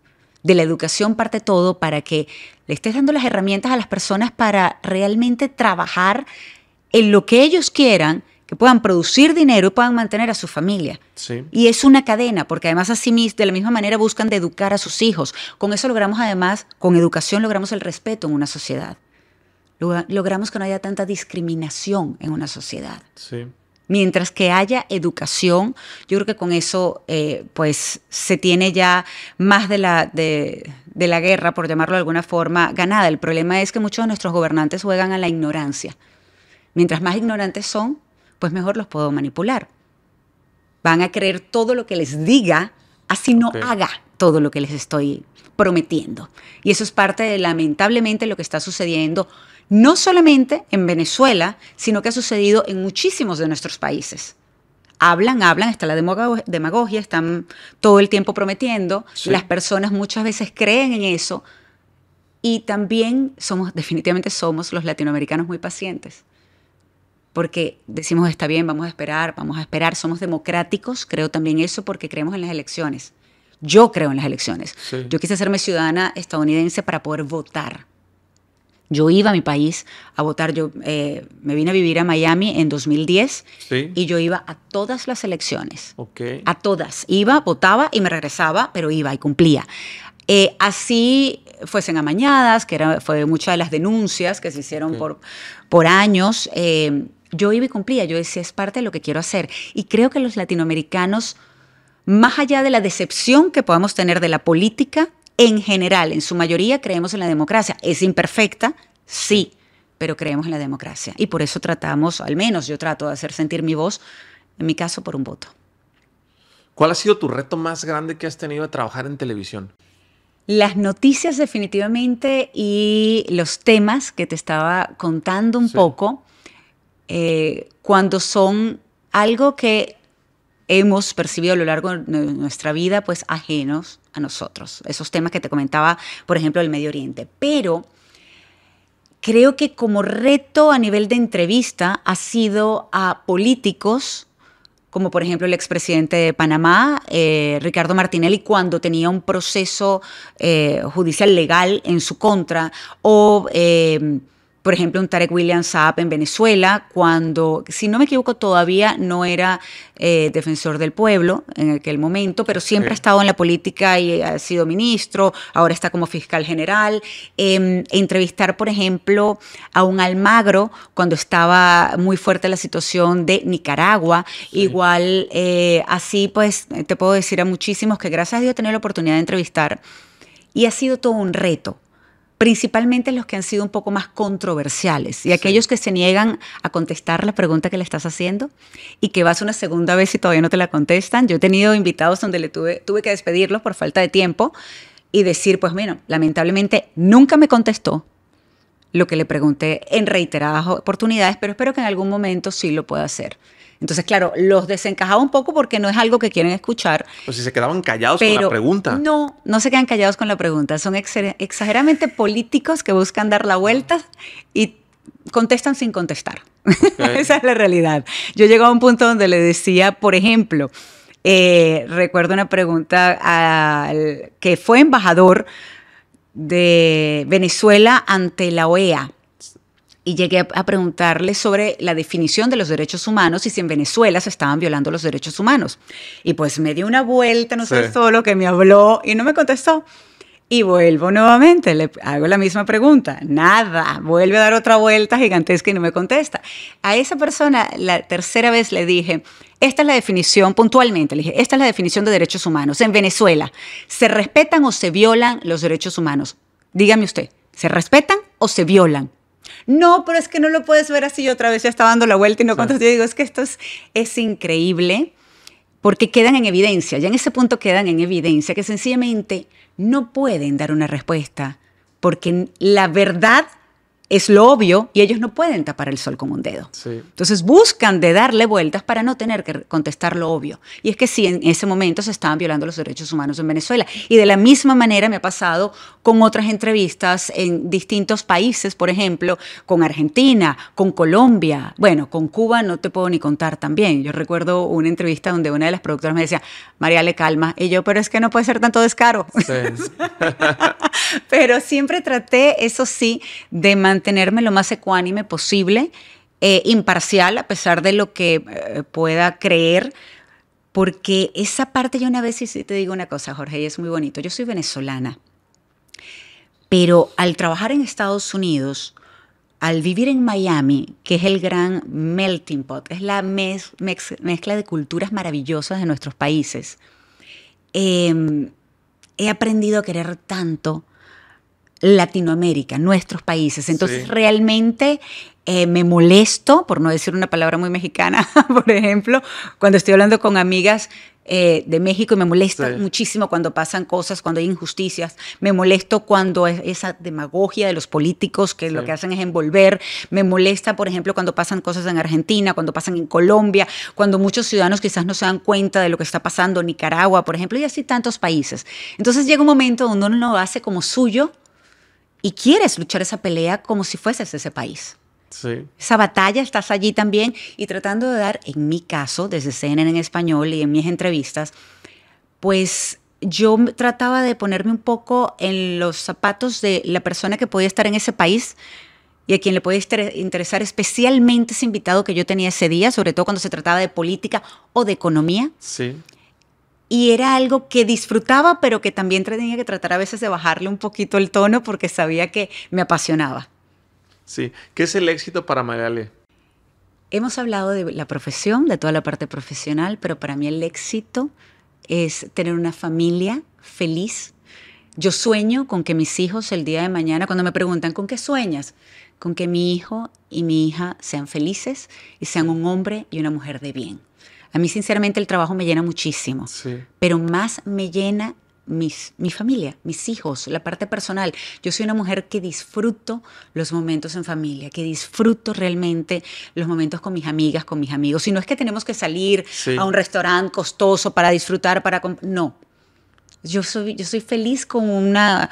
de la educación parte todo para que le estés dando las herramientas a las personas para realmente trabajar en lo que ellos quieran, que puedan producir dinero y puedan mantener a su familia. Y es una cadena, porque además así de la misma manera buscan de educar a sus hijos. Con eso logramos además, con educación logramos el respeto en una sociedad. Logramos que no haya tanta discriminación en una sociedad. Sí. Mientras que haya educación, yo creo que con eso eh, pues se tiene ya más de la, de, la guerra, por llamarlo de alguna forma, ganada. El problema es que muchos de nuestros gobernantes juegan a la ignorancia. Mientras más ignorantes son, pues mejor los puedo manipular. Van a creer todo lo que les diga, así no haga todo lo que les estoy prometiendo. Y eso es parte de lamentablemente lo que está sucediendo no solamente en Venezuela, sino que ha sucedido en muchísimos de nuestros países. Hablan, hablan, está la demagogia, están todo el tiempo prometiendo, las personas muchas veces creen en eso y también somos, definitivamente somos los latinoamericanos muy pacientes, porque decimos, está bien, vamos a esperar, vamos a esperar, somos democráticos, creo también eso porque creemos en las elecciones. Yo creo en las elecciones. Yo quise hacerme ciudadana estadounidense para poder votar yo iba a mi país a votar, yo eh, me vine a vivir a Miami en 2010 y yo iba a todas las elecciones, a todas. Iba, votaba y me regresaba, pero iba y cumplía. Eh, así fuesen amañadas, que fue muchas de las denuncias que se hicieron por, por años, eh, yo iba y cumplía, yo decía, es parte de lo que quiero hacer. Y creo que los latinoamericanos, más allá de la decepción que podamos tener de la política, en general, en su mayoría, creemos en la democracia. ¿Es imperfecta? Sí, pero creemos en la democracia. Y por eso tratamos, al menos yo trato de hacer sentir mi voz, en mi caso, por un voto. ¿Cuál ha sido tu reto más grande que has tenido de trabajar en televisión? Las noticias definitivamente y los temas que te estaba contando un poco, eh, cuando son algo que hemos percibido a lo largo de nuestra vida, pues ajenos a nosotros. Esos temas que te comentaba, por ejemplo, del Medio Oriente. Pero creo que como reto a nivel de entrevista ha sido a políticos, como por ejemplo el expresidente de Panamá, eh, Ricardo Martinelli, cuando tenía un proceso eh, judicial legal en su contra, o eh, por ejemplo, un Tarek William Saab en Venezuela, cuando, si no me equivoco, todavía no era eh, defensor del pueblo en aquel momento, pero siempre ha estado en la política y ha sido ministro, ahora está como fiscal general. Em, entrevistar, por ejemplo, a un Almagro cuando estaba muy fuerte la situación de Nicaragua, igual eh, así, pues te puedo decir a muchísimos que gracias a Dios he tenido la oportunidad de entrevistar y ha sido todo un reto principalmente los que han sido un poco más controversiales y aquellos que se niegan a contestar la pregunta que le estás haciendo y que vas una segunda vez y todavía no te la contestan. Yo he tenido invitados donde le tuve, tuve que despedirlos por falta de tiempo y decir, pues bueno, lamentablemente nunca me contestó lo que le pregunté en reiteradas oportunidades, pero espero que en algún momento sí lo pueda hacer. Entonces, claro, los desencajaba un poco porque no es algo que quieren escuchar. O pues si se quedaban callados con la pregunta. No, no se quedan callados con la pregunta. Son exageradamente políticos que buscan dar la vuelta y contestan sin contestar. Esa es la realidad. Yo llegaba a un punto donde le decía, por ejemplo, eh, recuerdo una pregunta al que fue embajador de Venezuela ante la OEA y llegué a preguntarle sobre la definición de los derechos humanos y si en Venezuela se estaban violando los derechos humanos. Y pues me dio una vuelta, no sé solo, que me habló y no me contestó. Y vuelvo nuevamente, le hago la misma pregunta, nada, vuelve a dar otra vuelta gigantesca y no me contesta. A esa persona la tercera vez le dije, esta es la definición, puntualmente le dije, esta es la definición de derechos humanos. En Venezuela, ¿se respetan o se violan los derechos humanos? Dígame usted, ¿se respetan o se violan? No, pero es que no lo puedes ver así. otra vez ya estaba dando la vuelta y no cuando Yo digo, es que esto es, es increíble porque quedan en evidencia, ya en ese punto quedan en evidencia que sencillamente no pueden dar una respuesta porque la verdad es lo obvio y ellos no pueden tapar el sol con un dedo. Entonces buscan de darle vueltas para no tener que contestar lo obvio. Y es que sí, en ese momento se estaban violando los derechos humanos en Venezuela. Y de la misma manera me ha pasado con otras entrevistas en distintos países, por ejemplo, con Argentina, con Colombia, bueno, con Cuba no te puedo ni contar también. Yo recuerdo una entrevista donde una de las productoras me decía, María, le calma. Y yo, pero es que no puede ser tanto descaro. pero siempre traté, eso sí, de mantener tenerme lo más ecuánime posible, eh, imparcial a pesar de lo que eh, pueda creer, porque esa parte yo una vez sí, te digo una cosa, Jorge, y es muy bonito, yo soy venezolana, pero al trabajar en Estados Unidos, al vivir en Miami, que es el gran melting pot, es la mezcla de culturas maravillosas de nuestros países, em, he aprendido a querer tanto Latinoamérica, nuestros países. Entonces, realmente eh, me molesto, por no decir una palabra muy mexicana, por ejemplo, cuando estoy hablando con amigas eh, de México y me molesta muchísimo cuando pasan cosas, cuando hay injusticias, me molesto cuando es esa demagogia de los políticos que lo que hacen es envolver, me molesta, por ejemplo, cuando pasan cosas en Argentina, cuando pasan en Colombia, cuando muchos ciudadanos quizás no se dan cuenta de lo que está pasando, en Nicaragua, por ejemplo, y así tantos países. Entonces llega un momento donde uno lo hace como suyo y quieres luchar esa pelea como si fueses ese país. Sí. Esa batalla estás allí también y tratando de dar, en mi caso, desde CNN en español y en mis entrevistas, pues yo trataba de ponerme un poco en los zapatos de la persona que podía estar en ese país y a quien le podía interesar especialmente ese invitado que yo tenía ese día, sobre todo cuando se trataba de política o de economía. Sí y era algo que disfrutaba, pero que también tenía que tratar a veces de bajarle un poquito el tono porque sabía que me apasionaba. Sí, ¿qué es el éxito para Magaly? Hemos hablado de la profesión, de toda la parte profesional, pero para mí el éxito es tener una familia feliz. Yo sueño con que mis hijos el día de mañana, cuando me preguntan, ¿con qué sueñas? Con que mi hijo y mi hija sean felices y sean un hombre y una mujer de bien. A mí, sinceramente, el trabajo me llena muchísimo, pero más me llena mis, mi familia, mis hijos, la parte personal. Yo soy una mujer que disfruto los momentos en familia, que disfruto realmente los momentos con mis amigas, con mis amigos. Si no es que tenemos que salir a un restaurante costoso para disfrutar, para... No. Yo soy, yo soy feliz con una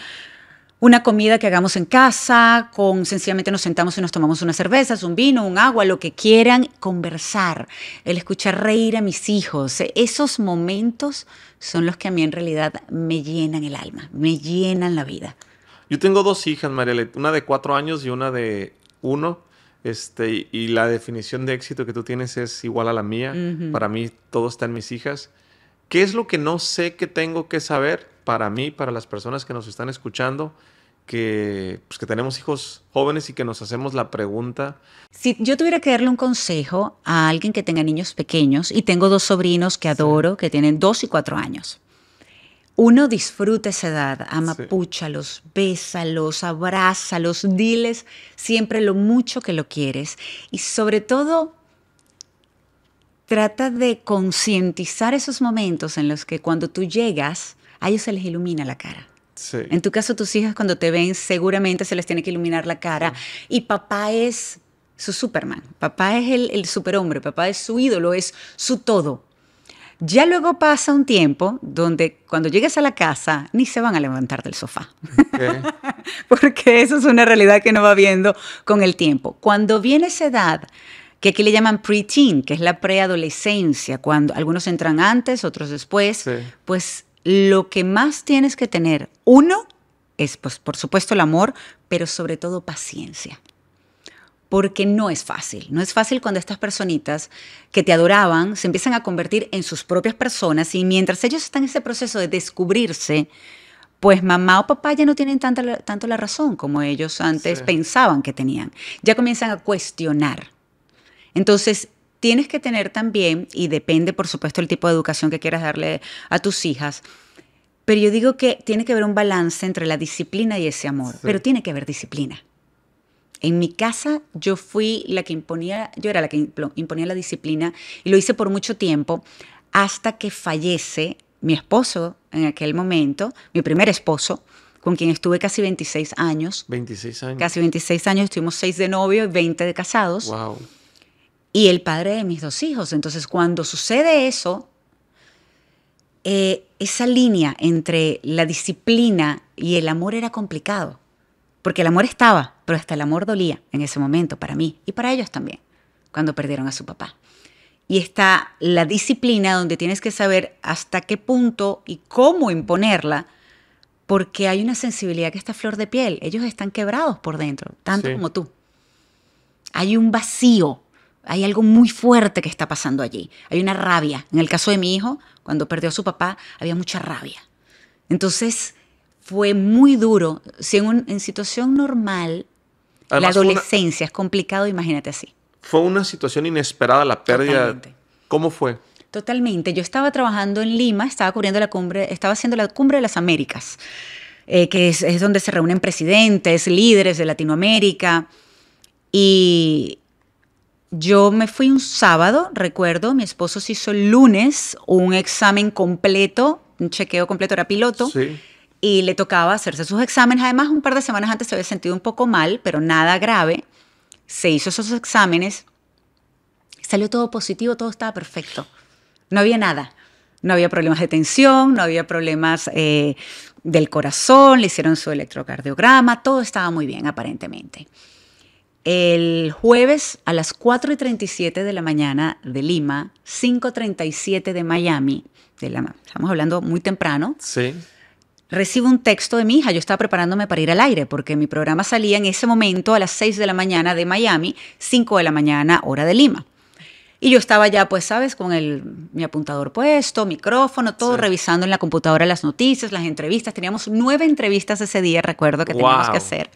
una comida que hagamos en casa, con sencillamente nos sentamos y nos tomamos unas cervezas, un vino, un agua, lo que quieran, conversar, el escuchar reír a mis hijos. Esos momentos son los que a mí en realidad me llenan el alma, me llenan la vida. Yo tengo dos hijas, Mariela, una de cuatro años y una de uno. Este, y la definición de éxito que tú tienes es igual a la mía. Para mí todo está en mis hijas. ¿Qué es lo que no sé que tengo que saber para mí, para las personas que nos están escuchando, que, pues, que tenemos hijos jóvenes y que nos hacemos la pregunta? Si yo tuviera que darle un consejo a alguien que tenga niños pequeños, y tengo dos sobrinos que adoro, que tienen dos y cuatro años. Uno disfruta esa edad, ama, bésalos, abrázalos, diles siempre lo mucho que lo quieres y sobre todo trata de concientizar esos momentos en los que cuando tú llegas, a ellos se les ilumina la cara. En tu caso, tus hijas cuando te ven seguramente se les tiene que iluminar la cara. Y papá es su Superman, papá es el, superhombre, papá es su ídolo, es su todo. Ya luego pasa un tiempo donde cuando llegues a la casa ni se van a levantar del sofá, porque eso es una realidad que no va viendo con el tiempo. Cuando viene esa edad que aquí le llaman preteen, que es la preadolescencia, cuando algunos entran antes, otros después, pues lo que más tienes que tener, uno, es pues, por supuesto el amor, pero sobre todo paciencia. Porque no es fácil, no es fácil cuando estas personitas que te adoraban se empiezan a convertir en sus propias personas y mientras ellos están en ese proceso de descubrirse, pues mamá o papá ya no tienen tanta, tanto la razón como ellos antes pensaban que tenían. Ya comienzan a cuestionar entonces, tienes que tener también, y depende por supuesto el tipo de educación que quieras darle a tus hijas, pero yo digo que tiene que haber un balance entre la disciplina y ese amor, pero tiene que haber disciplina. En mi casa yo fui la que imponía, yo era la que imponía la disciplina y lo hice por mucho tiempo hasta que fallece mi esposo en aquel momento, mi primer esposo, con quien estuve casi 26 años. 26 años. Casi 26 años, estuvimos 6 de novio y 20 de casados. Wow y el padre de mis dos hijos. Entonces, cuando sucede eso, eh, esa línea entre la disciplina y el amor era complicado, porque el amor estaba, pero hasta el amor dolía en ese momento para mí y para ellos también, cuando perdieron a su papá. Y está la disciplina donde tienes que saber hasta qué punto y cómo imponerla, porque hay una sensibilidad que está flor de piel. Ellos están quebrados por dentro, tanto como tú. Hay un vacío hay algo muy fuerte que está pasando allí. Hay una rabia. En el caso de mi hijo, cuando perdió a su papá, había mucha rabia. Entonces, fue muy duro. Si en, situación normal, la adolescencia es complicado, imagínate así. Fue una situación inesperada la pérdida. ¿Cómo fue? Totalmente. Yo estaba trabajando en Lima, estaba cubriendo la cumbre, estaba haciendo la cumbre de las Américas, eh, que es donde se reúnen presidentes, líderes de Latinoamérica. Y yo me fui un sábado, recuerdo, mi esposo se hizo el lunes un examen completo, un chequeo completo, era piloto. Y le tocaba hacerse sus exámenes. Además, un par de semanas antes se había sentido un poco mal, pero nada grave. Se hizo esos exámenes, salió todo positivo, todo estaba perfecto. No había nada. No había problemas de tensión, no había problemas eh, del corazón, le hicieron su electrocardiograma, todo estaba muy bien aparentemente. El jueves a las 4 y 37 de la mañana de Lima, 5.37 de Miami, de la, estamos hablando muy temprano. Sí. Recibo un texto de mi hija, yo estaba preparándome para ir al aire porque mi programa salía en ese momento a las 6 de la mañana de Miami, 5 de la mañana hora de Lima. Y yo estaba ya, pues, sabes, con el, mi apuntador puesto, micrófono, todo revisando en la computadora las noticias, las entrevistas. Teníamos nueve entrevistas ese día, recuerdo que teníamos que hacer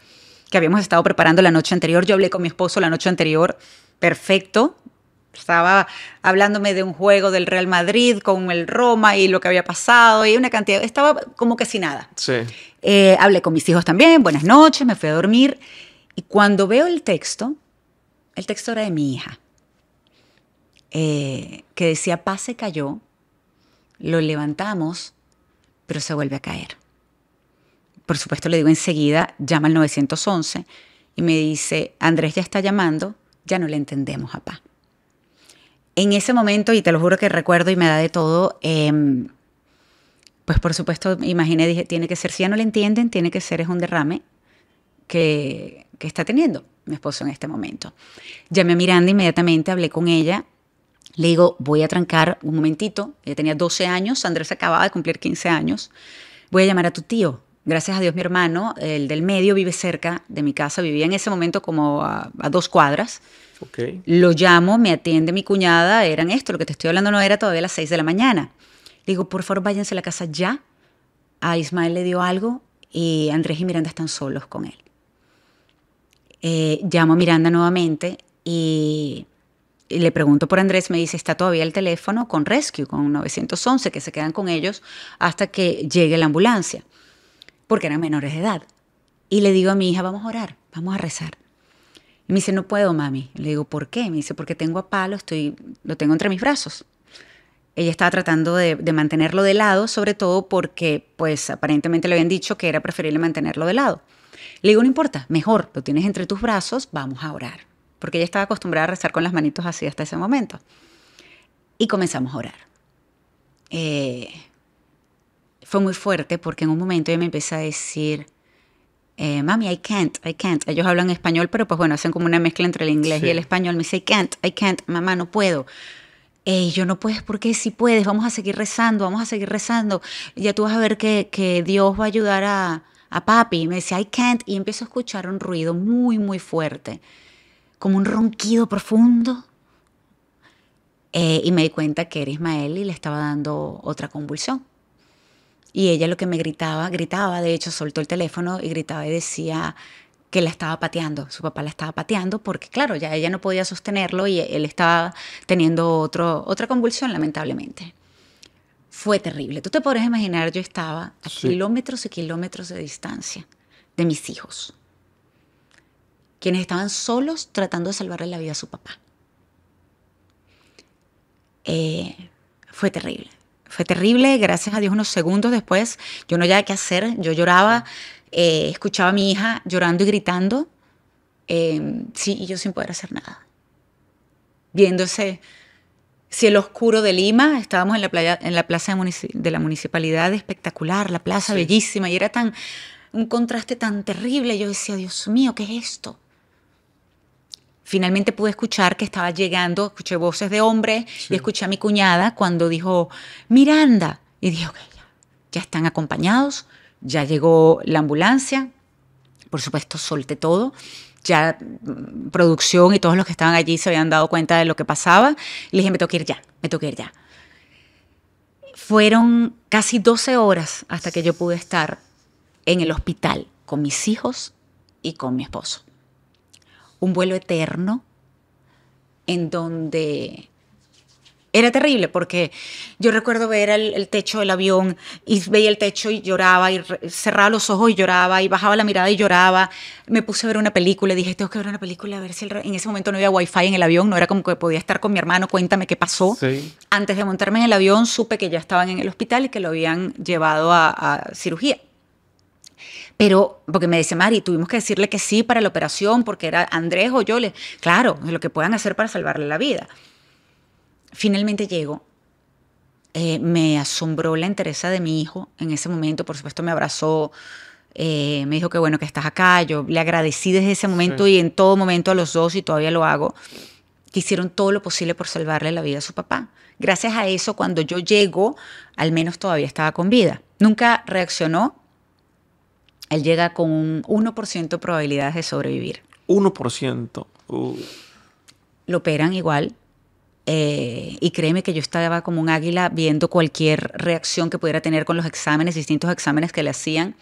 que habíamos estado preparando la noche anterior. Yo hablé con mi esposo la noche anterior, perfecto. Estaba hablándome de un juego del Real Madrid con el Roma y lo que había pasado y una cantidad. Estaba como que sin nada. Sí. Eh, hablé con mis hijos también, buenas noches, me fui a dormir. Y cuando veo el texto, el texto era de mi hija, eh, que decía, paz se cayó, lo levantamos, pero se vuelve a caer por supuesto le digo enseguida, llama al 911 y me dice, Andrés ya está llamando, ya no le entendemos, papá. En ese momento, y te lo juro que recuerdo y me da de todo, em, pues por supuesto imaginé, dije, tiene que ser, si ya no le entienden, tiene que ser, es un derrame que, que está teniendo mi esposo en este momento. Llamé a Miranda inmediatamente, hablé con ella, le digo, voy a trancar un momentito, ella tenía 12 años, Andrés acababa de cumplir 15 años, voy a llamar a tu tío, gracias a Dios mi hermano, el del medio, vive cerca de mi casa, vivía en ese momento como a, dos cuadras. Lo llamo, me atiende mi cuñada, eran esto, lo que te estoy hablando no era todavía las seis de la mañana. digo, por favor, váyanse a la casa ya. A Ismael le dio algo y Andrés y Miranda están solos con él. Eh, llamo a Miranda nuevamente y, y, le pregunto por Andrés, me dice, está todavía el teléfono con Rescue, con 911, que se quedan con ellos hasta que llegue la ambulancia porque eran menores de edad. Y le digo a mi hija, vamos a orar, vamos a rezar. Y me dice, no puedo, mami. Le digo, ¿por qué? Me dice, porque tengo a palo, estoy, lo tengo entre mis brazos. Ella estaba tratando de, de mantenerlo de lado, sobre todo porque, pues, aparentemente le habían dicho que era preferible mantenerlo de lado. Le digo, no importa, mejor, lo tienes entre tus brazos, vamos a orar. Porque ella estaba acostumbrada a rezar con las manitos así hasta ese momento. Y comenzamos a orar. Eh, fue muy fuerte porque en un momento ella me empieza a decir, eh, mami, I can't, I can't. Ellos hablan español, pero pues bueno, hacen como una mezcla entre el inglés y el español. Me dice, I can't, I can't, mamá, no puedo. Y yo no puedes, porque si puedes, vamos a seguir rezando, vamos a seguir rezando. Ya tú vas a ver que, Dios va a ayudar a, papi. Y me dice, I can't. Y empiezo a escuchar un ruido muy, muy fuerte, como un ronquido profundo. Eh, y me di cuenta que era Ismael y le estaba dando otra convulsión. Y ella lo que me gritaba, gritaba, de hecho soltó el teléfono y gritaba y decía que la estaba pateando, su papá la estaba pateando porque claro, ya ella no podía sostenerlo y él estaba teniendo otro, otra convulsión lamentablemente. Fue terrible. Tú te podrás imaginar, yo estaba a kilómetros y kilómetros de distancia de mis hijos, quienes estaban solos tratando de salvarle la vida a su papá. Eh, fue terrible. Fue terrible, gracias a Dios unos segundos después yo no sabía qué hacer, yo lloraba, eh, escuchaba a mi hija llorando y gritando, em, sí, y yo sin poder hacer nada. Viéndose cielo oscuro de Lima, estábamos en la, playa, en la plaza de, la municipalidad, espectacular, la plaza bellísima, y era tan, un contraste tan terrible, yo decía, Dios mío, ¿qué es esto? finalmente pude escuchar que estaba llegando, escuché voces de hombres y escuché a mi cuñada cuando dijo, Miranda. Y dije, ya, ya están acompañados, ya llegó la ambulancia, por supuesto solté todo. Ya mm, producción y todos los que estaban allí se habían dado cuenta de lo que pasaba. Y le dije, me tengo que ir ya, me tengo que ir ya. Fueron casi 12 horas hasta que yo pude estar en el hospital con mis hijos y con mi esposo un vuelo eterno en donde era terrible porque yo recuerdo ver el, techo del avión y veía el techo y lloraba y cerraba los ojos y lloraba y bajaba la mirada y lloraba. Me puse a ver una película y dije, tengo que ver una película a ver si en ese momento no había wifi en el avión, no era como que podía estar con mi hermano, cuéntame qué pasó. Antes de montarme en el avión supe que ya estaban en el hospital y que lo habían llevado a cirugía. Pero, porque me dice Mari, tuvimos que decirle que sí para la operación porque era Andrés o yo. Le, claro, lo que puedan hacer para salvarle la vida. Finalmente llego. Eh, me asombró la entereza de mi hijo en ese momento. Por supuesto, me abrazó. Eh, me dijo que bueno que estás acá. Yo le agradecí desde ese momento y en todo momento a los dos y todavía lo hago que hicieron todo lo posible por salvarle la vida a su papá. Gracias a eso, cuando yo llego, al menos todavía estaba con vida. Nunca reaccionó, él llega con un 1% de probabilidades de sobrevivir. 1%. Uh. Lo operan igual. Eh, y créeme que yo estaba como un águila viendo cualquier reacción que pudiera tener con los exámenes, distintos exámenes que le hacían.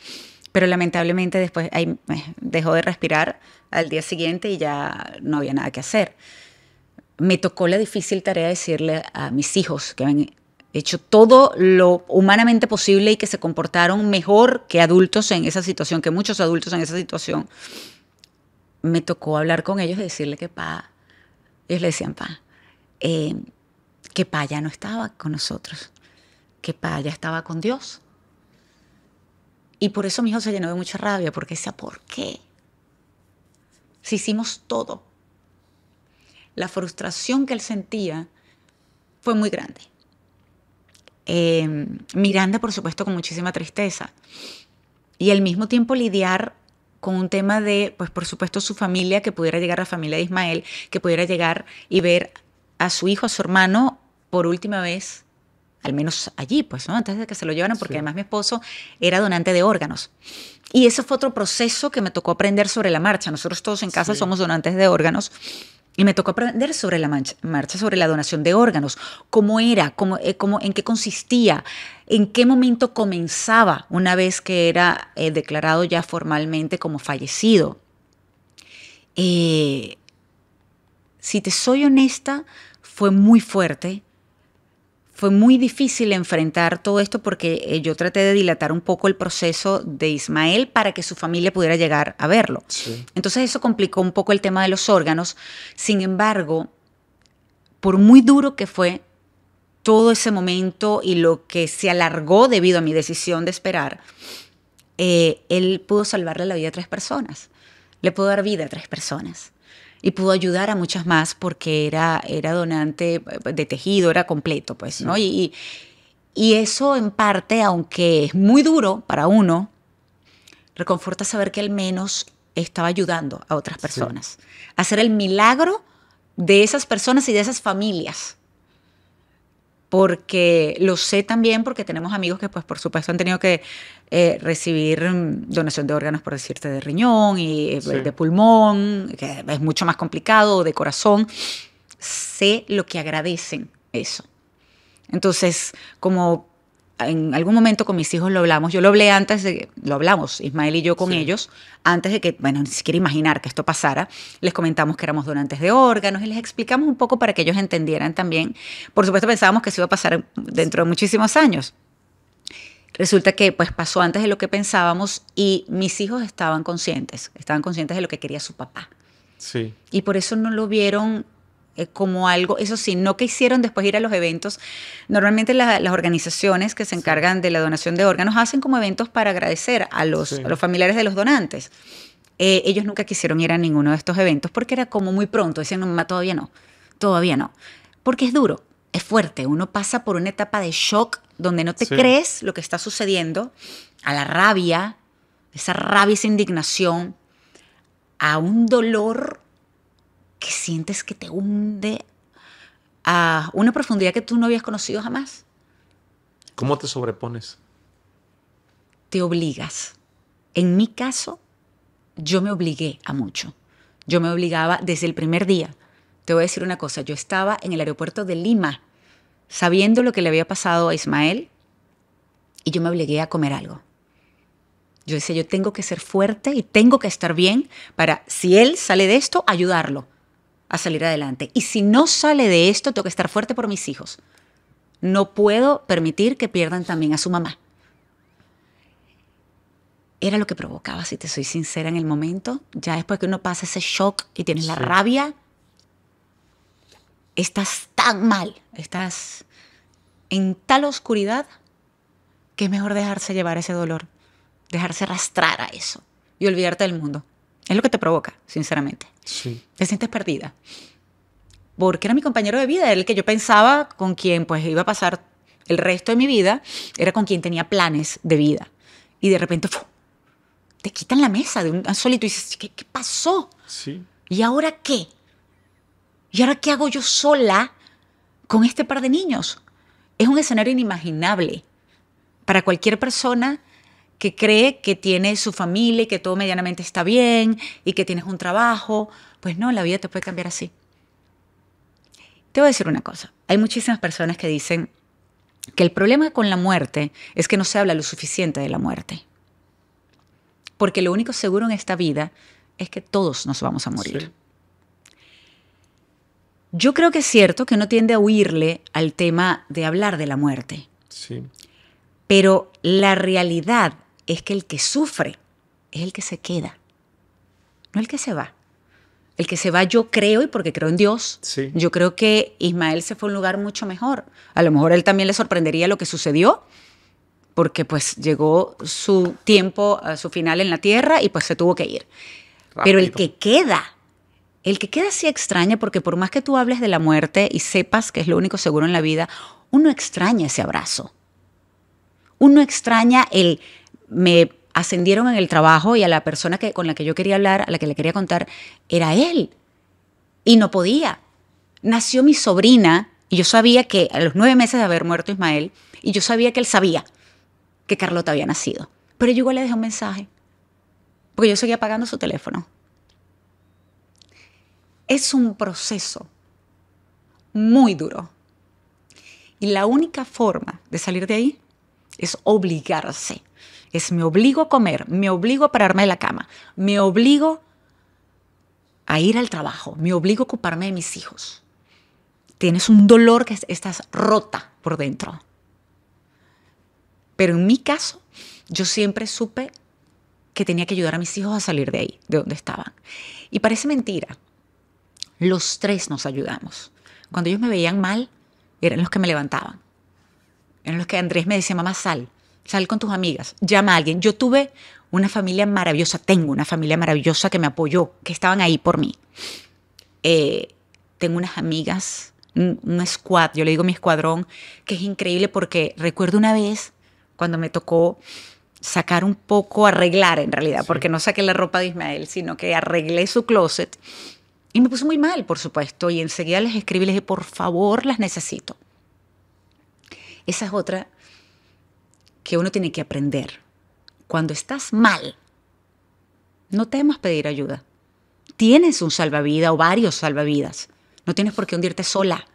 Pero lamentablemente después ahí pues, dejó de respirar al día siguiente y ya no había nada que hacer. Me tocó la difícil tarea de decirle a mis hijos, que hecho todo lo humanamente posible y que se comportaron mejor que adultos en esa situación, que muchos adultos en esa situación. Me tocó hablar con ellos y decirle que pa, ellos le decían pa, eh, que pa ya no estaba con nosotros, que pa ya estaba con Dios. Y por eso mi hijo se llenó de mucha rabia, porque decía, ¿por qué? Si hicimos todo. La frustración que él sentía fue muy grande eh, Miranda, por supuesto, con muchísima tristeza. Y al mismo tiempo lidiar con un tema de, pues por supuesto, su familia, que pudiera llegar a la familia de Ismael, que pudiera llegar y ver a su hijo, a su hermano, por última vez, al menos allí, pues, Antes de que se lo llevaran, porque además mi esposo era donante de órganos. Y eso fue otro proceso que me tocó aprender sobre la marcha. Nosotros todos en casa somos donantes de órganos y me tocó aprender sobre la marcha, sobre la donación de órganos, cómo era, eh, cómo, en qué consistía, en qué momento comenzaba una vez que era eh, declarado ya formalmente como fallecido. Eh, si te soy honesta, fue muy fuerte fue muy difícil enfrentar todo esto porque eh, yo traté de dilatar un poco el proceso de Ismael para que su familia pudiera llegar a verlo. Entonces eso complicó un poco el tema de los órganos. Sin embargo, por muy duro que fue todo ese momento y lo que se alargó debido a mi decisión de esperar, eh, él pudo salvarle la vida a tres personas. Le pudo dar vida a tres personas y pudo ayudar a muchas más porque era, era donante eh, de tejido, era completo, pues, ¿no? Y, y eso en parte, aunque es muy duro para uno, reconforta saber que al menos estaba ayudando a otras personas. Hacer el milagro de esas personas y de esas familias porque lo sé también porque tenemos amigos que pues por supuesto han tenido que eh, recibir mm, donación de órganos por decirte de riñón y eh, de pulmón que es mucho más complicado de corazón sé lo que agradecen eso entonces como en algún momento con mis hijos lo hablamos, yo lo hablé antes de, lo hablamos, Ismael y yo con ellos, antes de que, bueno, ni siquiera imaginar que esto pasara, les comentamos que éramos donantes de órganos y les explicamos un poco para que ellos entendieran también. Por supuesto pensábamos que eso iba a pasar dentro de muchísimos años. Resulta que pues pasó antes de lo que pensábamos y mis hijos estaban conscientes, estaban conscientes de lo que quería su papá. Sí. Y por eso no lo vieron eh, como algo, eso sí, no que hicieron después ir a los eventos. Normalmente las organizaciones que se encargan de la donación de órganos hacen como eventos para agradecer a los, los familiares de los donantes. Eh, ellos nunca quisieron ir a ninguno de estos eventos porque era como muy pronto, decían, mamá todavía no, todavía no, porque es duro, es fuerte, uno pasa por una etapa de shock donde no te crees lo que está sucediendo, a la rabia, esa rabia, esa indignación, a un dolor que sientes que te hunde a una profundidad que tú no habías conocido jamás. ¿Cómo te sobrepones? Te obligas. En mi caso, yo me obligué a mucho. Yo me obligaba desde el primer día. Te voy a decir una cosa, yo estaba en el aeropuerto de Lima sabiendo lo que le había pasado a Ismael y yo me obligué a comer algo. Yo decía, yo tengo que ser fuerte y tengo que estar bien para, si él sale de esto, ayudarlo a salir adelante. Y si no sale de esto, tengo que estar fuerte por mis hijos. No puedo permitir que pierdan también a su mamá. Era lo que provocaba, si te soy sincera, en el momento. Ya después que uno pasa ese shock y tienes la rabia, estás tan mal, estás en tal oscuridad que es mejor dejarse llevar ese dolor, dejarse arrastrar a eso y olvidarte del mundo. Es lo que te provoca, sinceramente. Sí. Te sientes perdida. Porque era mi compañero de vida, el que yo pensaba con quien pues iba a pasar el resto de mi vida, era con quien tenía planes de vida. Y de repente te quitan la mesa de un solito y dices, ¿qué, qué pasó? Sí. ¿Y ahora qué? ¿Y ahora qué hago yo sola con este par de niños? Es un escenario inimaginable para cualquier persona que cree que tiene su familia y que todo medianamente está bien y que tienes un trabajo. Pues no, la vida te puede cambiar así. Te voy a decir una cosa. Hay muchísimas personas que dicen que el problema con la muerte es que no se habla lo suficiente de la muerte. Porque lo único seguro en esta vida es que todos nos vamos a morir. Yo creo que es cierto que uno tiende a huirle al tema de hablar de la muerte. Sí. Pero la realidad es que el que sufre es el que se queda, no el que se va. El que se va yo creo y porque creo en Dios. Yo creo que Ismael se fue a un lugar mucho mejor. A lo mejor él también le sorprendería lo que sucedió, porque pues llegó su tiempo su final en la tierra y pues se tuvo que ir. Pero el que queda, el que queda sí extraña porque por más que tú hables de la muerte y sepas que es lo único seguro en la vida, uno extraña ese abrazo. Uno extraña el me ascendieron en el trabajo y a la persona que, con la que yo quería hablar, a la que le quería contar, era él. Y no podía. Nació mi sobrina y yo sabía que a los nueve meses de haber muerto Ismael, y yo sabía que él sabía que Carlota había nacido. Pero yo igual le dejé un mensaje, porque yo seguía pagando su teléfono. Es un proceso muy duro. Y la única forma de salir de ahí es obligarse es me obligo a comer, me obligo a pararme de la cama, me obligo a ir al trabajo, me obligo a ocuparme de mis hijos. Tienes un dolor que estás rota por dentro. Pero en mi caso, yo siempre supe que tenía que ayudar a mis hijos a salir de ahí, de donde estaban. Y parece mentira. Los tres nos ayudamos. Cuando ellos me veían mal, eran los que me levantaban. Eran los que Andrés me decía, mamá, sal sal con tus amigas, llama a alguien. Yo tuve una familia maravillosa, tengo una familia maravillosa que me apoyó, que estaban ahí por mí. Eh, tengo unas amigas, un, squad, yo le digo mi escuadrón, que es increíble porque recuerdo una vez cuando me tocó sacar un poco, arreglar en realidad, porque no saqué la ropa de Ismael, sino que arreglé su closet. Y me puse muy mal, por supuesto, y enseguida les escribí, les dije, por favor, las necesito. Esa es otra que uno tiene que aprender. Cuando estás mal, no temas pedir ayuda. Tienes un salvavidas o varios salvavidas. No tienes por qué hundirte sola.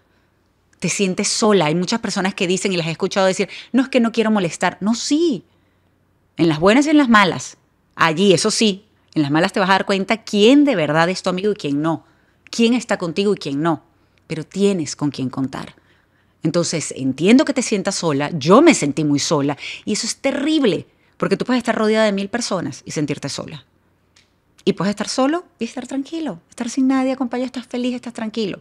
Te sientes sola. Hay muchas personas que dicen y las he escuchado decir, no es que no quiero molestar. No, sí. En las buenas y en las malas. Allí, eso sí. En las malas te vas a dar cuenta quién de verdad es tu amigo y quién no. Quién está contigo y quién no. Pero tienes con quién contar. Entonces, entiendo que te sientas sola, yo me sentí muy sola, y eso es terrible, porque tú puedes estar rodeada de mil personas y sentirte sola. Y puedes estar solo y estar tranquilo, estar sin nadie, acompañado, estás feliz, estás tranquilo.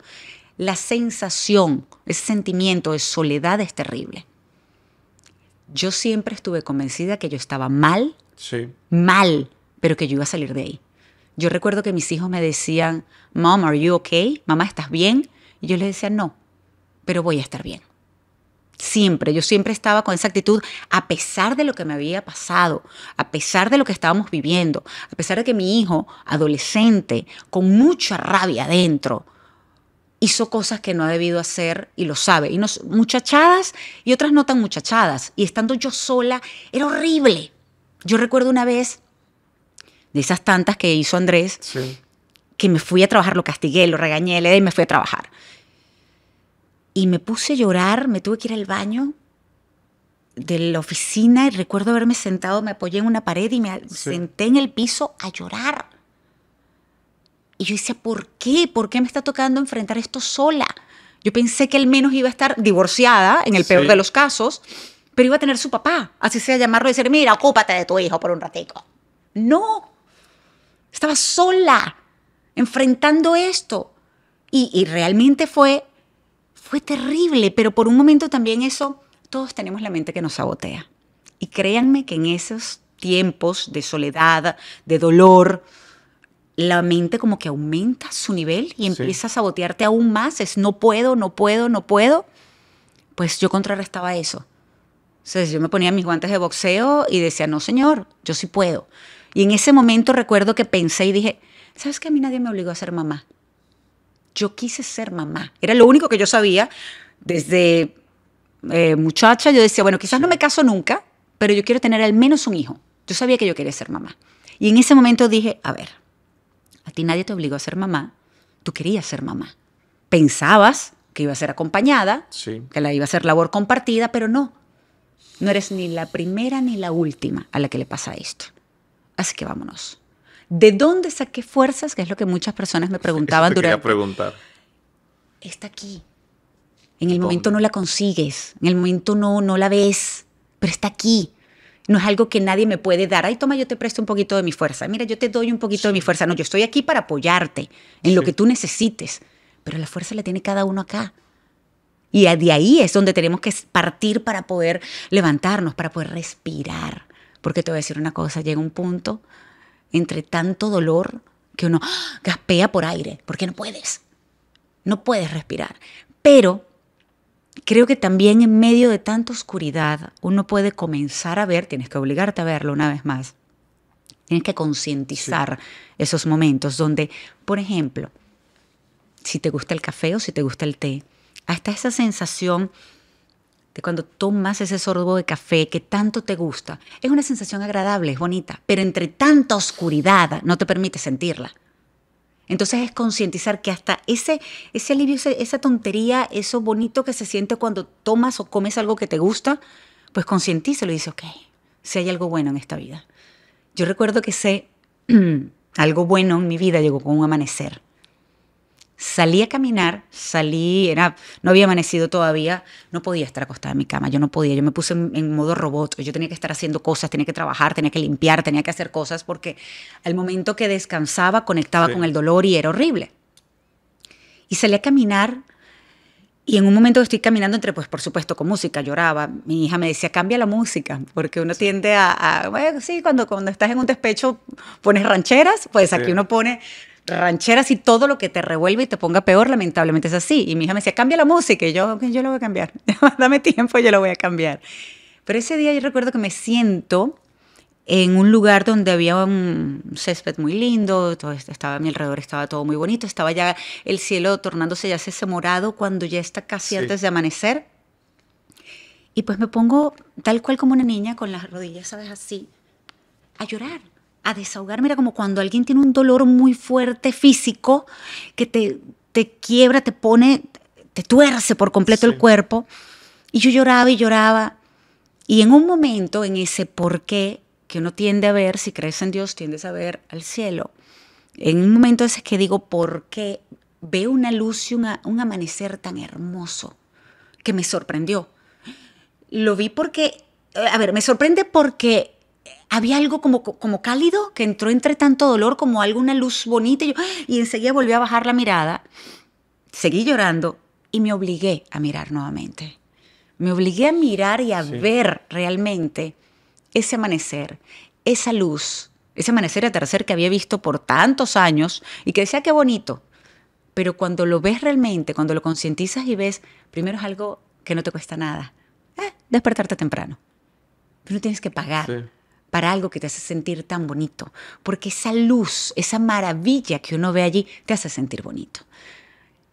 La sensación, ese sentimiento de soledad es terrible. Yo siempre estuve convencida que yo estaba mal, mal, pero que yo iba a salir de ahí. Yo recuerdo que mis hijos me decían, Mom, are you okay? Mamá, ¿estás bien? Y yo les decía, no, pero voy a estar bien. Siempre, yo siempre estaba con esa actitud, a pesar de lo que me había pasado, a pesar de lo que estábamos viviendo, a pesar de que mi hijo, adolescente, con mucha rabia dentro, hizo cosas que no ha debido hacer y lo sabe. Y nos, muchachadas y otras no tan muchachadas. Y estando yo sola, era horrible. Yo recuerdo una vez, de esas tantas que hizo Andrés, que me fui a trabajar, lo castigué, lo regañé, le y me fui a trabajar y me puse a llorar, me tuve que ir al baño de la oficina y recuerdo haberme sentado, me apoyé en una pared y me senté en el piso a llorar. Y yo decía, ¿por qué? ¿Por qué me está tocando enfrentar esto sola? Yo pensé que al menos iba a estar divorciada, en el peor de los casos, pero iba a tener su papá, así sea llamarlo y decir, mira, ocúpate de tu hijo por un ratico. No, estaba sola enfrentando esto. Y, y realmente fue fue terrible, pero por un momento también eso, todos tenemos la mente que nos sabotea. Y créanme que en esos tiempos de soledad, de dolor, la mente como que aumenta su nivel y empieza a sabotearte aún más, es no puedo, no puedo, no puedo. Pues yo contrarrestaba eso. O sea, yo me ponía mis guantes de boxeo y decía, no señor, yo sí puedo. Y en ese momento recuerdo que pensé y dije, ¿sabes que a mí nadie me obligó a ser mamá? Yo quise ser mamá. Era lo único que yo sabía desde eh, muchacha. Yo decía, bueno, quizás no me caso nunca, pero yo quiero tener al menos un hijo. Yo sabía que yo quería ser mamá. Y en ese momento dije, a ver, a ti nadie te obligó a ser mamá. Tú querías ser mamá. Pensabas que iba a ser acompañada, que la iba a ser labor compartida, pero no. No eres ni la primera ni la última a la que le pasa esto. Así que vámonos. ¿De dónde saqué fuerzas? Que es lo que muchas personas me preguntaban durante. te quería preguntar. Está aquí. En el momento no la consigues, en el momento no, no la ves, pero está aquí. No es algo que nadie me puede dar. Ahí toma, yo te presto un poquito de mi fuerza. Mira, yo te doy un poquito de mi fuerza. No, yo estoy aquí para apoyarte en lo que tú necesites. Pero la fuerza la tiene cada uno acá. Y de ahí es donde tenemos que partir para poder levantarnos, para poder respirar. Porque te voy a decir una cosa, llega un punto entre tanto dolor que uno ¡ah! gaspea por aire, porque no puedes, no puedes respirar. Pero creo que también en medio de tanta oscuridad uno puede comenzar a ver, tienes que obligarte a verlo una vez más, tienes que concientizar esos momentos donde, por ejemplo, si te gusta el café o si te gusta el té, hasta esa sensación cuando tomas ese sorbo de café que tanto te gusta. Es una sensación agradable, es bonita, pero entre tanta oscuridad no te permite sentirla. Entonces es concientizar que hasta ese, ese alivio, esa tontería, eso bonito que se siente cuando tomas o comes algo que te gusta, pues concientízalo y dice, ok, si hay algo bueno en esta vida. Yo recuerdo que sé algo bueno en mi vida llegó con un amanecer. Salí a caminar, salí, era, no había amanecido todavía, no podía estar acostada en mi cama, yo no podía, yo me puse en, modo robot, yo tenía que estar haciendo cosas, tenía que trabajar, tenía que limpiar, tenía que hacer cosas, porque al momento que descansaba conectaba con el dolor y era horrible. Y salí a caminar y en un momento estoy caminando entre, pues por supuesto, con música, lloraba. Mi hija me decía, cambia la música, porque uno tiende a, bueno, sí, cuando, cuando estás en un despecho pones rancheras, pues aquí uno pone rancheras y todo lo que te revuelve y te ponga peor, lamentablemente es así. Y mi hija me decía, cambia la música. yo, yo lo voy a cambiar. Dame tiempo, yo lo voy a cambiar. Pero ese día yo recuerdo que me siento en un lugar donde había un césped muy lindo, todo estaba a mi alrededor, estaba todo muy bonito, estaba ya el cielo tornándose ya ese morado cuando ya está casi antes de amanecer. Y pues me pongo tal cual como una niña con las rodillas, ¿sabes? Así, a llorar a desahogarme. mira como cuando alguien tiene un dolor muy fuerte físico que te, te quiebra, te pone, te tuerce por completo el cuerpo. Y yo lloraba y lloraba. Y en un momento, en ese por qué que uno tiende a ver, si crees en Dios, tiendes a ver al cielo. En un momento ese que digo, ¿por qué veo una luz y un amanecer tan hermoso? Que me sorprendió. Lo vi porque, eh, a ver, me sorprende porque había algo como, como cálido que entró entre tanto dolor como alguna luz bonita y, enseguida volví a bajar la mirada, seguí llorando y me obligué a mirar nuevamente. Me obligué a mirar y a ver realmente ese amanecer, esa luz, ese amanecer atardecer que había visto por tantos años y que decía qué bonito. Pero cuando lo ves realmente, cuando lo concientizas y ves, primero es algo que no te cuesta nada. Eh, despertarte temprano. Pero no tienes que pagar para algo que te hace sentir tan bonito, porque esa luz, esa maravilla que uno ve allí, te hace sentir bonito.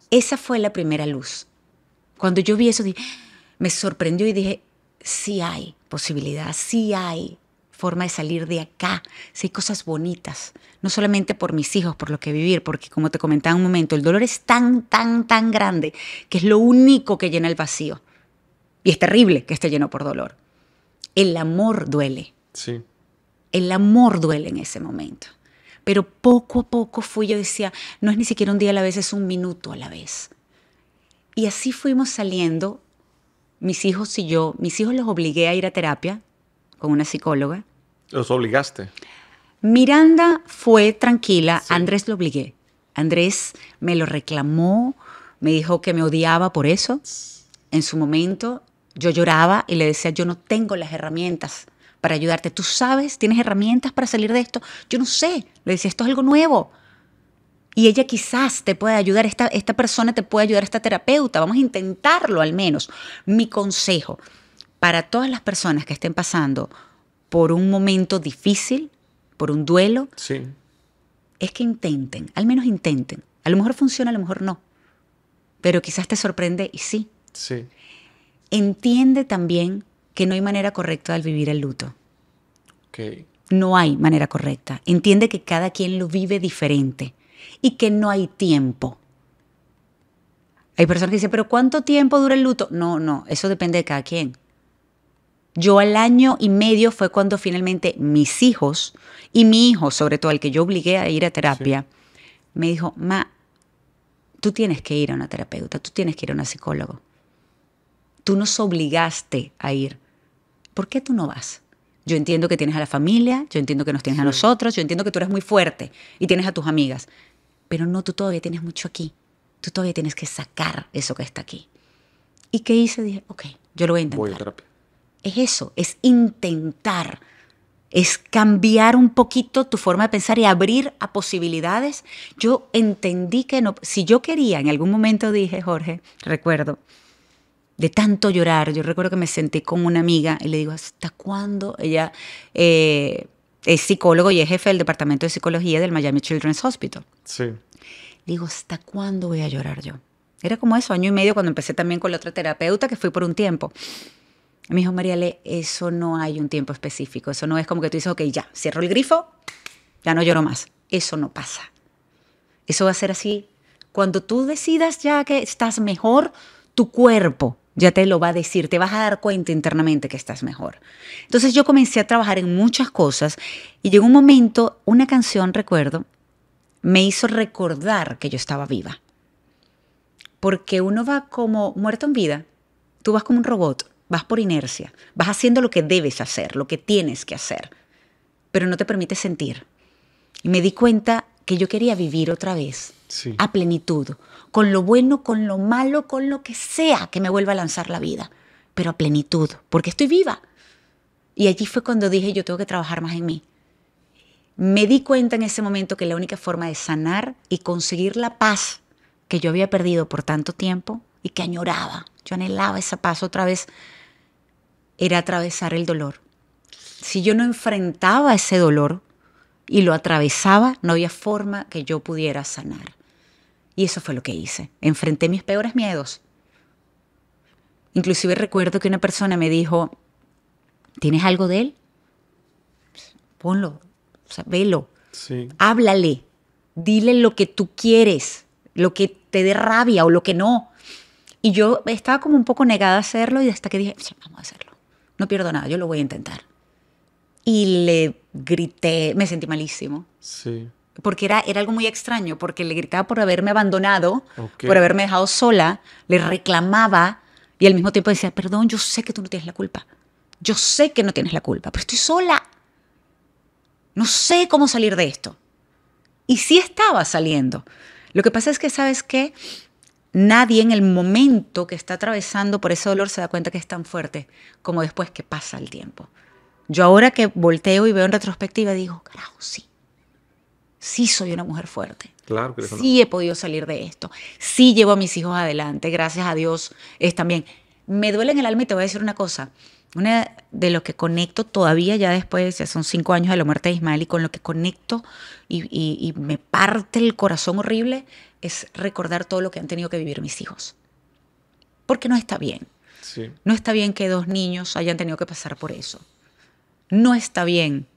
Esa fue la primera luz. Cuando yo vi eso, me sorprendió y dije, sí hay posibilidad, sí hay forma de salir de acá, sí hay cosas bonitas, no solamente por mis hijos, por lo que vivir, porque como te comentaba un momento, el dolor es tan, tan, tan grande que es lo único que llena el vacío. Y es terrible que esté lleno por dolor. El amor duele. Sí. El amor duele en ese momento. Pero poco a poco fui, yo decía, no es ni siquiera un día a la vez, es un minuto a la vez. Y así fuimos saliendo, mis hijos y yo, mis hijos los obligué a ir a terapia con una psicóloga. ¿Los obligaste? Miranda fue tranquila, Andrés lo obligué. Andrés me lo reclamó, me dijo que me odiaba por eso. En su momento yo lloraba y le decía, yo no tengo las herramientas para ayudarte. Tú sabes, tienes herramientas para salir de esto. Yo no sé, le decía, esto es algo nuevo. Y ella quizás te puede ayudar, esta, esta persona te puede ayudar, esta terapeuta. Vamos a intentarlo al menos. Mi consejo para todas las personas que estén pasando por un momento difícil, por un duelo, sí. es que intenten, al menos intenten. A lo mejor funciona, a lo mejor no. Pero quizás te sorprende y sí. Sí. Entiende también que no hay manera correcta de vivir el luto. No hay manera correcta. Entiende que cada quien lo vive diferente y que no hay tiempo. Hay personas que dicen, pero ¿cuánto tiempo dura el luto? No, no, eso depende de cada quien. Yo al año y medio fue cuando finalmente mis hijos y mi hijo, sobre todo al que yo obligué a ir a terapia, me dijo, ma, tú tienes que ir a una terapeuta, tú tienes que ir a una psicólogo. Tú nos obligaste a ir. ¿por qué tú no vas? Yo entiendo que tienes a la familia, yo entiendo que nos tienes a nosotros, yo entiendo que tú eres muy fuerte y tienes a tus amigas, pero no, tú todavía tienes mucho aquí, tú todavía tienes que sacar eso que está aquí. ¿Y qué hice? Dije, ok, yo lo voy a intentar. Voy a terapia. Es eso, es intentar, es cambiar un poquito tu forma de pensar y abrir a posibilidades. Yo entendí que no, si yo quería, en algún momento dije, Jorge, recuerdo, de tanto llorar. Yo recuerdo que me senté con una amiga y le digo, ¿hasta cuándo? Ella eh, es psicólogo y es jefe del Departamento de Psicología del Miami Children's Hospital. Sí. Le digo, ¿hasta cuándo voy a llorar yo? Era como eso, año y medio cuando empecé también con la otra terapeuta que fui por un tiempo. Me dijo, Mariale, eso no hay un tiempo específico. Eso no es como que tú dices, ok, ya, cierro el grifo, ya no lloro más. Eso no pasa. Eso va a ser así. Cuando tú decidas ya que estás mejor, tu cuerpo ya te lo va a decir, te vas a dar cuenta internamente que estás mejor. Entonces yo comencé a trabajar en muchas cosas y llegó un momento, una canción, recuerdo, me hizo recordar que yo estaba viva. Porque uno va como muerto en vida, tú vas como un robot, vas por inercia, vas haciendo lo que debes hacer, lo que tienes que hacer, pero no te permite sentir. Y me di cuenta que yo quería vivir otra vez a plenitud, con lo bueno, con lo malo, con lo que sea que me vuelva a lanzar la vida, pero a plenitud, porque estoy viva. Y allí fue cuando dije, yo tengo que trabajar más en mí. Me di cuenta en ese momento que la única forma de sanar y conseguir la paz que yo había perdido por tanto tiempo y que añoraba, yo anhelaba esa paz otra vez, era atravesar el dolor. Si yo no enfrentaba ese dolor, y lo atravesaba, no había forma que yo pudiera sanar. Y eso fue lo que hice. Enfrenté mis peores miedos. Inclusive recuerdo que una persona me dijo, ¿tienes algo de él? Ponlo, velo, háblale, dile lo que tú quieres, lo que te dé rabia o lo que no. Y yo estaba como un poco negada a hacerlo y hasta que dije, vamos a hacerlo, no pierdo nada, yo lo voy a intentar y le grité, me sentí malísimo. Sí. Porque era, era algo muy extraño, porque le gritaba por haberme abandonado, por haberme dejado sola, le reclamaba y al mismo tiempo decía, perdón, yo sé que tú no tienes la culpa, yo sé que no tienes la culpa, pero estoy sola, no sé cómo salir de esto. Y sí estaba saliendo. Lo que pasa es que, ¿sabes qué? Nadie en el momento que está atravesando por ese dolor se da cuenta que es tan fuerte como después que pasa el tiempo. Yo ahora que volteo y veo en retrospectiva, digo, carajo, sí. Sí soy una mujer fuerte. Claro, sí he podido salir de esto. Sí llevo a mis hijos adelante, gracias a Dios es también. Me duele en el alma y te voy a decir una cosa. Una de lo que conecto todavía, ya después, ya son cinco años de la muerte de Ismael, y con lo que conecto y, me parte el corazón horrible, es recordar todo lo que han tenido que vivir mis hijos. Porque no está bien. No está bien que dos niños hayan tenido que pasar por eso no está bien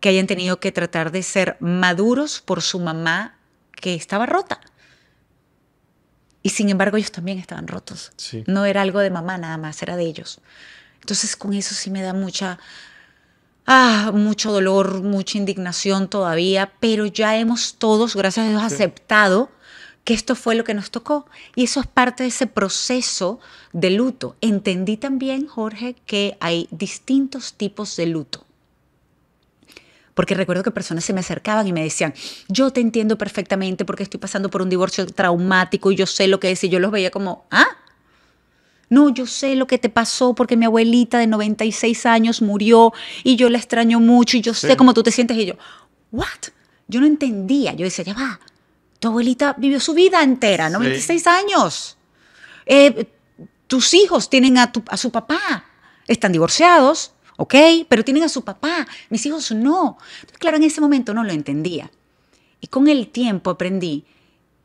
que hayan tenido que tratar de ser maduros por su mamá que estaba rota. Y sin embargo ellos también estaban rotos. No era algo de mamá nada más, era de ellos. Entonces con eso sí me da mucha, ah, mucho dolor, mucha indignación todavía, pero ya hemos todos, gracias a Dios, aceptado que esto fue lo que nos tocó. Y eso es parte de ese proceso de luto. Entendí también, Jorge, que hay distintos tipos de luto. Porque recuerdo que personas se me acercaban y me decían, yo te entiendo perfectamente porque estoy pasando por un divorcio traumático y yo sé lo que es. Y yo los veía como, ah, no, yo sé lo que te pasó porque mi abuelita de 96 años murió y yo la extraño mucho y yo sé cómo tú te sientes. Y yo, what? Yo no entendía. Yo decía, ya va, tu abuelita vivió su vida entera, 96 años. Eh, tus hijos tienen a, a su papá, están divorciados, ¿ok? Pero tienen a su papá, mis hijos no. Claro, en ese momento no lo entendía. Y con el tiempo aprendí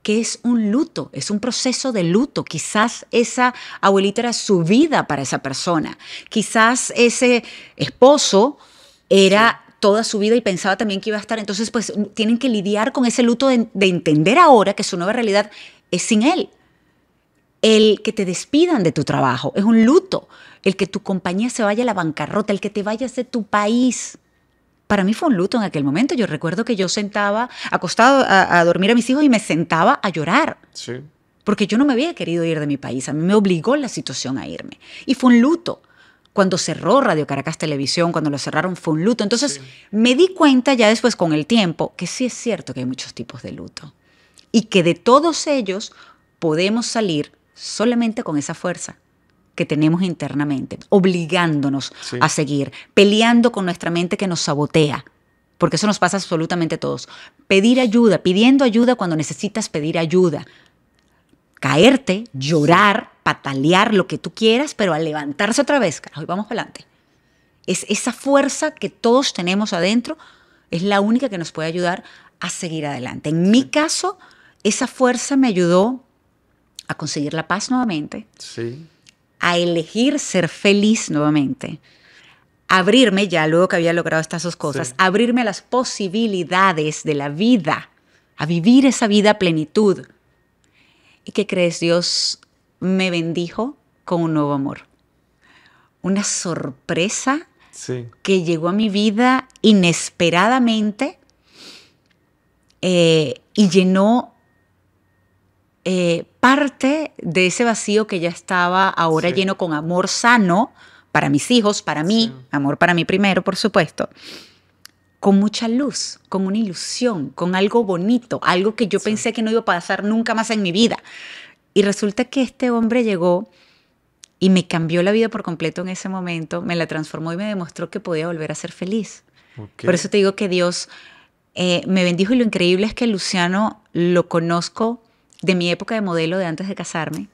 que es un luto, es un proceso de luto. Quizás esa abuelita era su vida para esa persona. Quizás ese esposo era toda su vida y pensaba también que iba a estar. Entonces, pues mm, tienen que lidiar con ese luto de, entender ahora que su nueva realidad es sin él. El que te despidan de tu trabajo es un luto. El que tu compañía se vaya a la bancarrota, el que te vayas de tu país. Para mí fue un luto en aquel momento. Yo recuerdo que yo sentaba, acostado a, a dormir a mis hijos y me sentaba a llorar. Sí. Porque yo no me había querido ir de mi país. A mí me obligó la situación a irme. Y fue un luto cuando cerró Radio Caracas Televisión, cuando lo cerraron fue un luto. Entonces me di cuenta ya después con el tiempo que sí es cierto que hay muchos tipos de luto y que de todos ellos podemos salir solamente con esa fuerza que tenemos internamente, obligándonos a seguir, peleando con nuestra mente que nos sabotea, porque eso nos pasa absolutamente a todos. Pedir ayuda, pidiendo ayuda cuando necesitas pedir ayuda, caerte, llorar, patalear, lo que tú quieras, pero a levantarse otra vez, Hoy vamos adelante. Es esa fuerza que todos tenemos adentro, es la única que nos puede ayudar a seguir adelante. En mi caso, esa fuerza me ayudó a conseguir la paz nuevamente, a elegir ser feliz nuevamente, abrirme, ya luego que había logrado estas dos cosas, abrirme a las posibilidades de la vida, a vivir esa vida a plenitud. ¿Y qué crees, Dios me bendijo con un nuevo amor. Una sorpresa que llegó a mi vida inesperadamente eh, y llenó eh, parte de ese vacío que ya estaba ahora lleno con amor sano para mis hijos, para mí, amor para mí primero, por supuesto, con mucha luz, con una ilusión, con algo bonito, algo que yo pensé que no iba a pasar nunca más en mi vida, y resulta que este hombre llegó y me cambió la vida por completo en ese momento, me la transformó y me demostró que podía volver a ser feliz. Por eso te digo que Dios eh, me bendijo y lo increíble es que Luciano lo conozco de mi época de modelo de antes de casarme.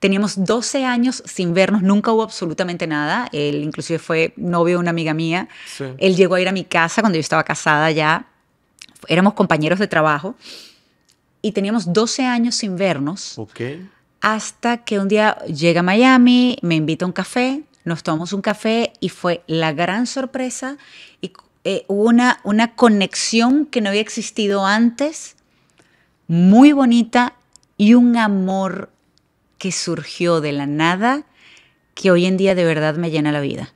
Teníamos 12 años sin vernos, nunca hubo absolutamente nada. Él inclusive fue novio de una amiga mía. Él llegó a ir a mi casa cuando yo estaba casada ya. Éramos compañeros de trabajo y teníamos 12 años sin vernos. Hasta que un día llega a Miami, me invita a un café, nos tomamos un café y fue la gran sorpresa y eh, hubo una, una conexión que no había existido antes, muy bonita y un amor que surgió de la nada que hoy en día de verdad me llena la vida.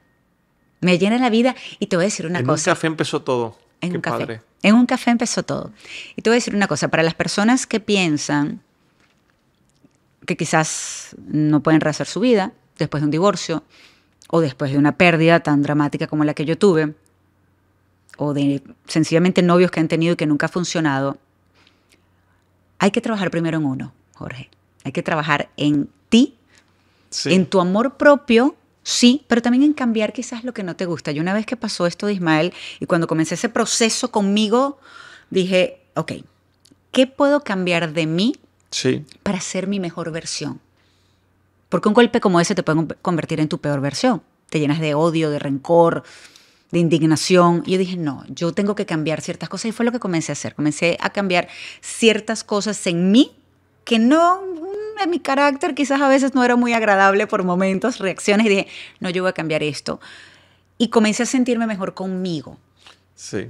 Me llena la vida y te voy a decir una cosa. En un café empezó todo en un café. En un café empezó todo. Y te voy a decir una cosa, para las personas que piensan que quizás no pueden rehacer su vida después de un divorcio o después de una pérdida tan dramática como la que yo tuve, o de sencillamente novios que han tenido y que nunca ha funcionado, hay que trabajar primero en uno, Jorge. Hay que trabajar en ti, en tu amor propio sí, pero también en cambiar quizás lo que no te gusta. Y una vez que pasó esto de Ismael y cuando comencé ese proceso conmigo, dije, ok, ¿qué puedo cambiar de mí sí. para ser mi mejor versión? Porque un golpe como ese te puede convertir en tu peor versión. Te llenas de odio, de rencor, de indignación. Y yo dije, no, yo tengo que cambiar ciertas cosas. Y fue lo que comencé a hacer. Comencé a cambiar ciertas cosas en mí que no de mi carácter quizás a veces no era muy agradable por momentos, reacciones, y dije, no, yo voy a cambiar esto. Y comencé a sentirme mejor conmigo.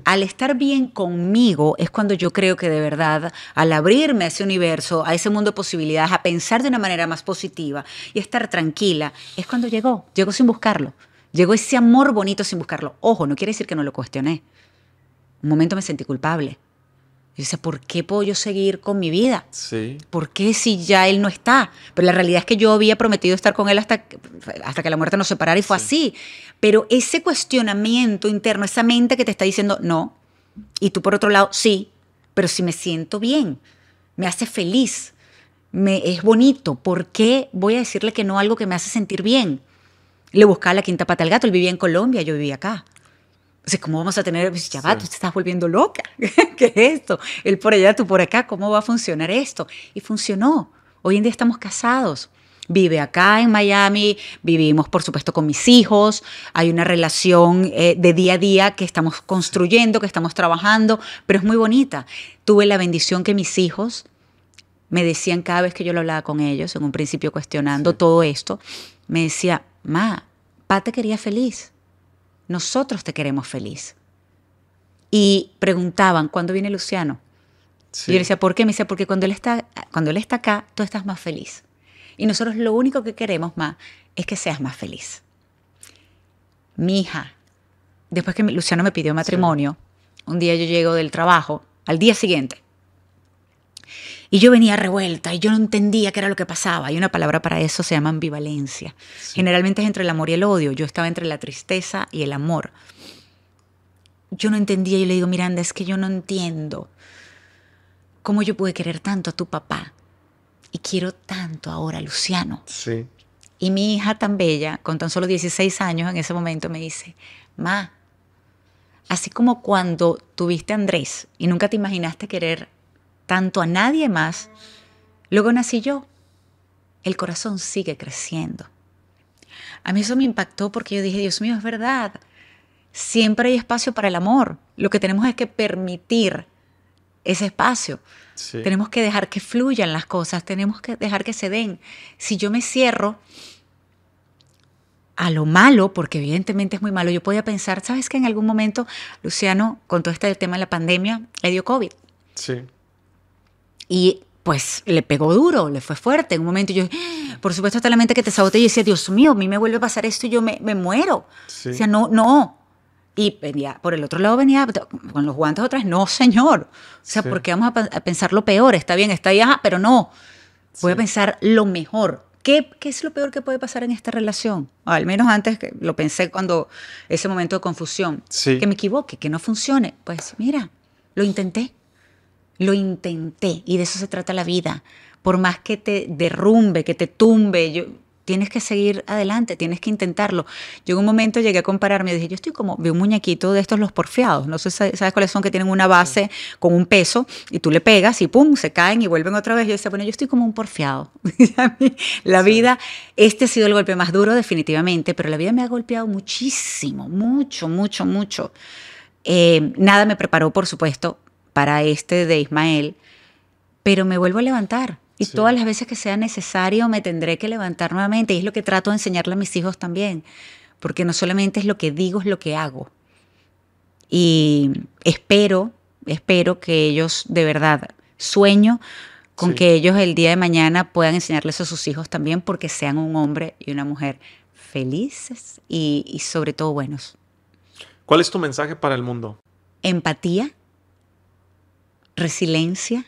Al estar bien conmigo es cuando yo creo que de verdad, al abrirme a ese universo, a ese mundo de posibilidades, a pensar de una manera más positiva y estar tranquila, es cuando llegó, llegó sin buscarlo. Llegó ese amor bonito sin buscarlo. Ojo, no quiere decir que no lo cuestioné. Un momento me sentí culpable, dice ¿por qué puedo yo seguir con mi vida? Sí. ¿Por qué si ya él no está? Pero la realidad es que yo había prometido estar con él hasta, hasta que la muerte nos separara y fue así. Pero ese cuestionamiento interno, esa mente que te está diciendo no, y tú por otro lado, sí, pero si me siento bien, me hace feliz, me es bonito, ¿por qué voy a decirle que no algo que me hace sentir bien? Le buscaba la quinta pata al gato, él vivía en Colombia, yo vivía acá. O sea, ¿cómo vamos a tener? Pues, ya va, tú te estás volviendo loca. ¿Qué es esto? Él por allá, tú por acá, ¿cómo va a funcionar esto? Y funcionó. Hoy en día estamos casados. Vive acá en Miami, vivimos por supuesto con mis hijos, hay una relación eh, de día a día que estamos construyendo, que estamos trabajando, pero es muy bonita. Tuve la bendición que mis hijos me decían cada vez que yo lo hablaba con ellos, en un principio cuestionando todo esto, me decía, ma, te quería feliz nosotros te queremos feliz. Y preguntaban, ¿cuándo viene Luciano? Y yo le decía, ¿por qué? Me decía, porque cuando él, está, cuando él está acá, tú estás más feliz. Y nosotros lo único que queremos más es que seas más feliz. Mi hija, después que Luciano me pidió matrimonio, un día yo llego del trabajo, al día siguiente, y yo venía revuelta y yo no entendía qué era lo que pasaba. Hay una palabra para eso, se llama ambivalencia. Generalmente es entre el amor y el odio. Yo estaba entre la tristeza y el amor. Yo no entendía y le digo, Miranda, es que yo no entiendo cómo yo pude querer tanto a tu papá y quiero tanto ahora a Luciano. Sí. Y mi hija tan bella, con tan solo 16 años en ese momento, me dice, Ma, así como cuando tuviste a Andrés y nunca te imaginaste querer tanto a nadie más, luego nací yo. El corazón sigue creciendo. A mí eso me impactó porque yo dije, Dios mío, es verdad. Siempre hay espacio para el amor. Lo que tenemos es que permitir ese espacio. Tenemos que dejar que fluyan las cosas, tenemos que dejar que se den. Si yo me cierro a lo malo, porque evidentemente es muy malo, yo podía pensar, ¿sabes qué? en algún momento, Luciano, con todo este tema de la pandemia, le dio COVID? Sí. Y pues le pegó duro, le fue fuerte. En un momento yo, por supuesto, está la mente que te sabote y decía, Dios mío, a mí me vuelve a pasar esto y yo me, muero. O sea, no, no. Y venía, por el otro lado venía con los guantes otra vez, no, señor. O sea, ¿por qué vamos a, pensar lo peor? Está bien, está ya, pero no. Voy a pensar lo mejor. ¿Qué, ¿Qué, es lo peor que puede pasar en esta relación? al menos antes que lo pensé cuando ese momento de confusión. Que me equivoque, que no funcione. Pues mira, lo intenté. Lo intenté y de eso se trata la vida. Por más que te derrumbe, que te tumbe, yo, tienes que seguir adelante, tienes que intentarlo. Yo en un momento llegué a compararme y dije, yo estoy como, vi un muñequito de estos los porfiados, no sé, ¿sabes cuáles son? Que tienen una base con un peso y tú le pegas y pum, se caen y vuelven otra vez. Yo decía, bueno, yo estoy como un porfiado. la vida, este ha sido el golpe más duro definitivamente, pero la vida me ha golpeado muchísimo, mucho, mucho, mucho. Eh, nada me preparó, por supuesto, para este de Ismael, pero me vuelvo a levantar. Y todas las veces que sea necesario me tendré que levantar nuevamente. Y es lo que trato de enseñarle a mis hijos también. Porque no solamente es lo que digo, es lo que hago. Y espero, espero que ellos de verdad sueño con que ellos el día de mañana puedan enseñarles a sus hijos también porque sean un hombre y una mujer felices y sobre todo buenos. ¿Cuál es tu mensaje para el mundo? Empatía resiliencia.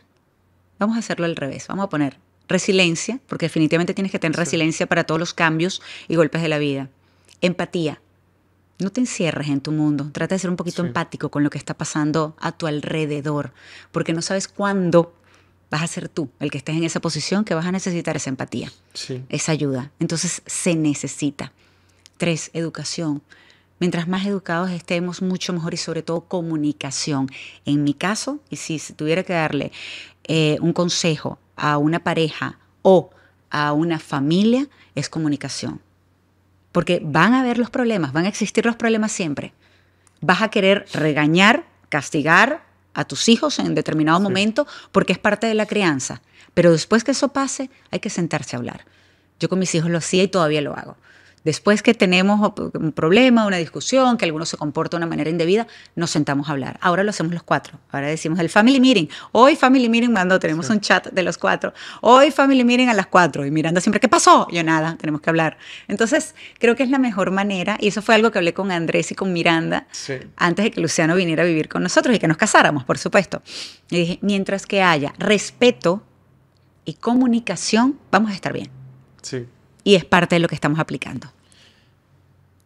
Vamos a hacerlo al revés, vamos a poner resiliencia, porque definitivamente tienes que tener resiliencia para todos los cambios y golpes de la vida. Empatía. No te encierres en tu mundo, trata de ser un poquito empático con lo que está pasando a tu alrededor, porque no sabes cuándo vas a ser tú el que estés en esa posición que vas a necesitar esa empatía, esa ayuda. Entonces se necesita. Tres, educación. Mientras más educados estemos, mucho mejor y sobre todo comunicación. En mi caso, y si tuviera que darle eh, un consejo a una pareja o a una familia, es comunicación. Porque van a haber los problemas, van a existir los problemas siempre. Vas a querer regañar, castigar a tus hijos en determinado momento porque es parte de la crianza. Pero después que eso pase, hay que sentarse a hablar. Yo con mis hijos lo hacía y todavía lo hago. Después que tenemos un problema, una discusión, que alguno se comporta de una manera indebida, nos sentamos a hablar. Ahora lo hacemos los cuatro. Ahora decimos el family meeting. Hoy family meeting mando, tenemos un chat de los cuatro. Hoy family meeting a las cuatro. Y Miranda siempre, ¿qué pasó? Yo nada, tenemos que hablar. Entonces, creo que es la mejor manera, y eso fue algo que hablé con Andrés y con Miranda antes de que Luciano viniera a vivir con nosotros y que nos casáramos, por supuesto. Y dije, mientras que haya respeto y comunicación, vamos a estar bien. Sí y es parte de lo que estamos aplicando.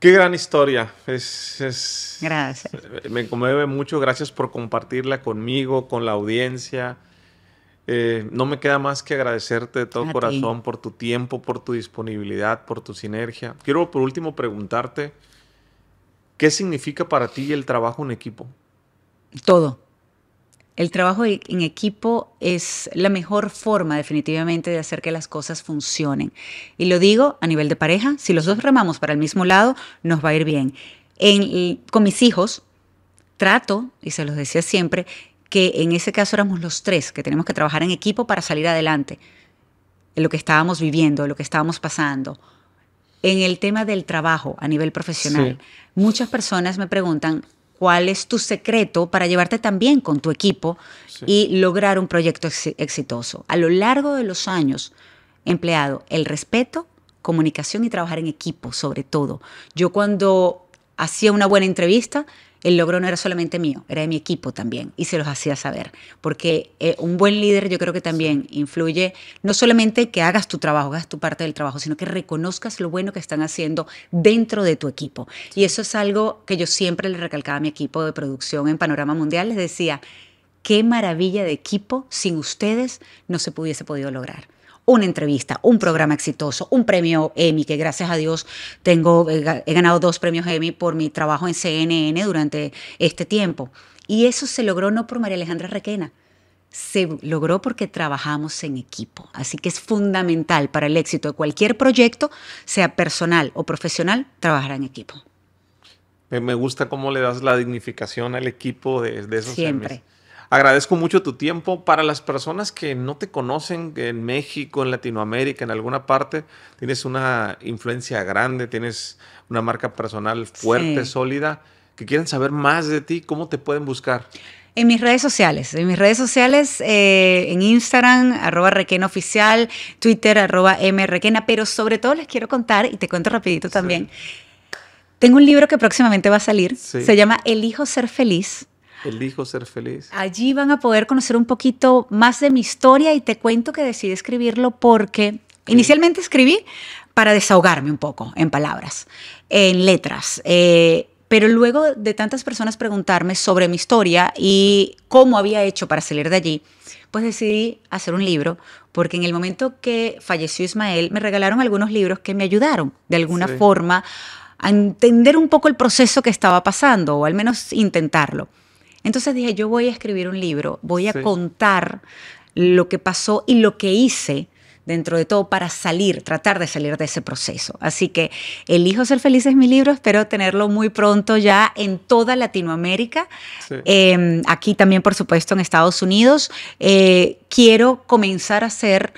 Qué gran historia. gracias. Me conmueve mucho. Gracias por compartirla conmigo, con la audiencia. Eh, no me queda más que agradecerte de todo corazón por tu tiempo, por tu disponibilidad, por tu sinergia. Quiero por último preguntarte, ¿qué significa para ti el trabajo en equipo? Todo. El trabajo en equipo es la mejor forma definitivamente de hacer que las cosas funcionen. Y lo digo a nivel de pareja, si los dos remamos para el mismo lado, nos va a ir bien. En, con mis hijos, trato, y se los decía siempre, que en ese caso éramos los tres, que tenemos que trabajar en equipo para salir adelante, en lo que estábamos viviendo, en lo que estábamos pasando. En el tema del trabajo a nivel profesional, muchas personas me preguntan, cuál es tu secreto para llevarte también con tu equipo y lograr un proyecto exitoso. A lo largo de los años, empleado, el respeto, comunicación y trabajar en equipo, sobre todo. Yo cuando hacía una buena entrevista, el logro no era solamente mío, era de mi equipo también y se los hacía saber. Porque eh, un buen líder yo creo que también influye no solamente que hagas tu trabajo, hagas tu parte del trabajo, sino que reconozcas lo bueno que están haciendo dentro de tu equipo. Y eso es algo que yo siempre le recalcaba a mi equipo de producción en Panorama Mundial, les decía, qué maravilla de equipo, sin ustedes no se hubiese podido lograr una entrevista, un programa exitoso, un premio Emmy, que gracias a Dios tengo, eh, he ganado dos premios Emmy por mi trabajo en CNN durante este tiempo. Y eso se logró no por María Alejandra Requena, se logró porque trabajamos en equipo. Así que es fundamental para el éxito de cualquier proyecto, sea personal o profesional, trabajar en equipo. Me gusta cómo le das la dignificación al equipo de, esos Siempre. Agradezco mucho tu tiempo. Para las personas que no te conocen en México, en Latinoamérica, en alguna parte, tienes una influencia grande, tienes una marca personal fuerte, sólida, que quieren saber más de ti, ¿cómo te pueden buscar? En mis redes sociales, en mis redes sociales, eh, en Instagram, arroba requena oficial, Twitter, arroba mrequena, pero sobre todo les quiero contar, y te cuento rapidito también, tengo un libro que próximamente va a salir, se llama Elijo ser feliz, Elijo ser feliz. Allí van a poder conocer un poquito más de mi historia y te cuento que decidí escribirlo porque inicialmente escribí para desahogarme un poco en palabras, en letras. Eh, pero luego de tantas personas preguntarme sobre mi historia y cómo había hecho para salir de allí, pues decidí hacer un libro, porque en el momento que falleció Ismael, me regalaron algunos libros que me ayudaron de alguna forma a entender un poco el proceso que estaba pasando, o al menos intentarlo. Entonces dije, yo voy a escribir un libro, voy a contar lo que pasó y lo que hice dentro de todo para salir, tratar de salir de ese proceso. Así que Elijo ser feliz es mi libro, espero tenerlo muy pronto ya en toda Latinoamérica, em, aquí también por supuesto en Estados Unidos. Eh, quiero comenzar a hacer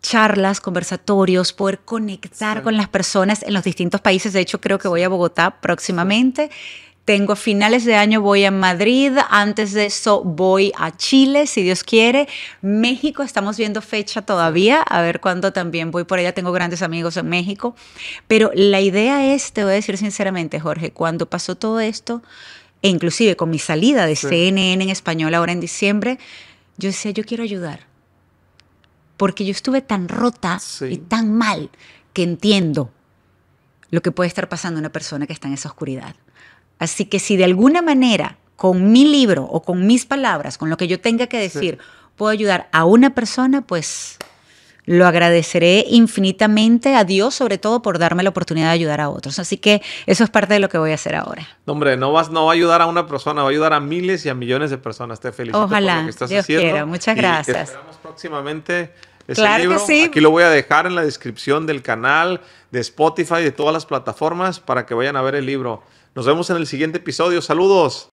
charlas, conversatorios, poder conectar con las personas en los distintos países. De hecho, creo que voy a Bogotá próximamente tengo finales de año voy a Madrid, antes de eso voy a Chile, si Dios quiere. México, estamos viendo fecha todavía, a ver cuándo también voy por allá, tengo grandes amigos en México. Pero la idea es, te voy a decir sinceramente, Jorge, cuando pasó todo esto, e inclusive con mi salida de CNN en español ahora en diciembre, yo decía, yo quiero ayudar. Porque yo estuve tan rota y tan mal que entiendo lo que puede estar pasando una persona que está en esa oscuridad. Así que si de alguna manera, con mi libro o con mis palabras, con lo que yo tenga que decir, puedo ayudar a una persona, pues lo agradeceré infinitamente a Dios, sobre todo por darme la oportunidad de ayudar a otros. Así que eso es parte de lo que voy a hacer ahora. hombre, no vas, no va a ayudar a una persona, va a ayudar a miles y a millones de personas. Esté felicito Ojalá, lo que estás Dios Quiera. Muchas gracias. esperamos próximamente. Que Aquí lo voy a dejar en la descripción del canal, de Spotify, de todas las plataformas para que vayan a ver el libro. Nos vemos en el siguiente episodio. Saludos.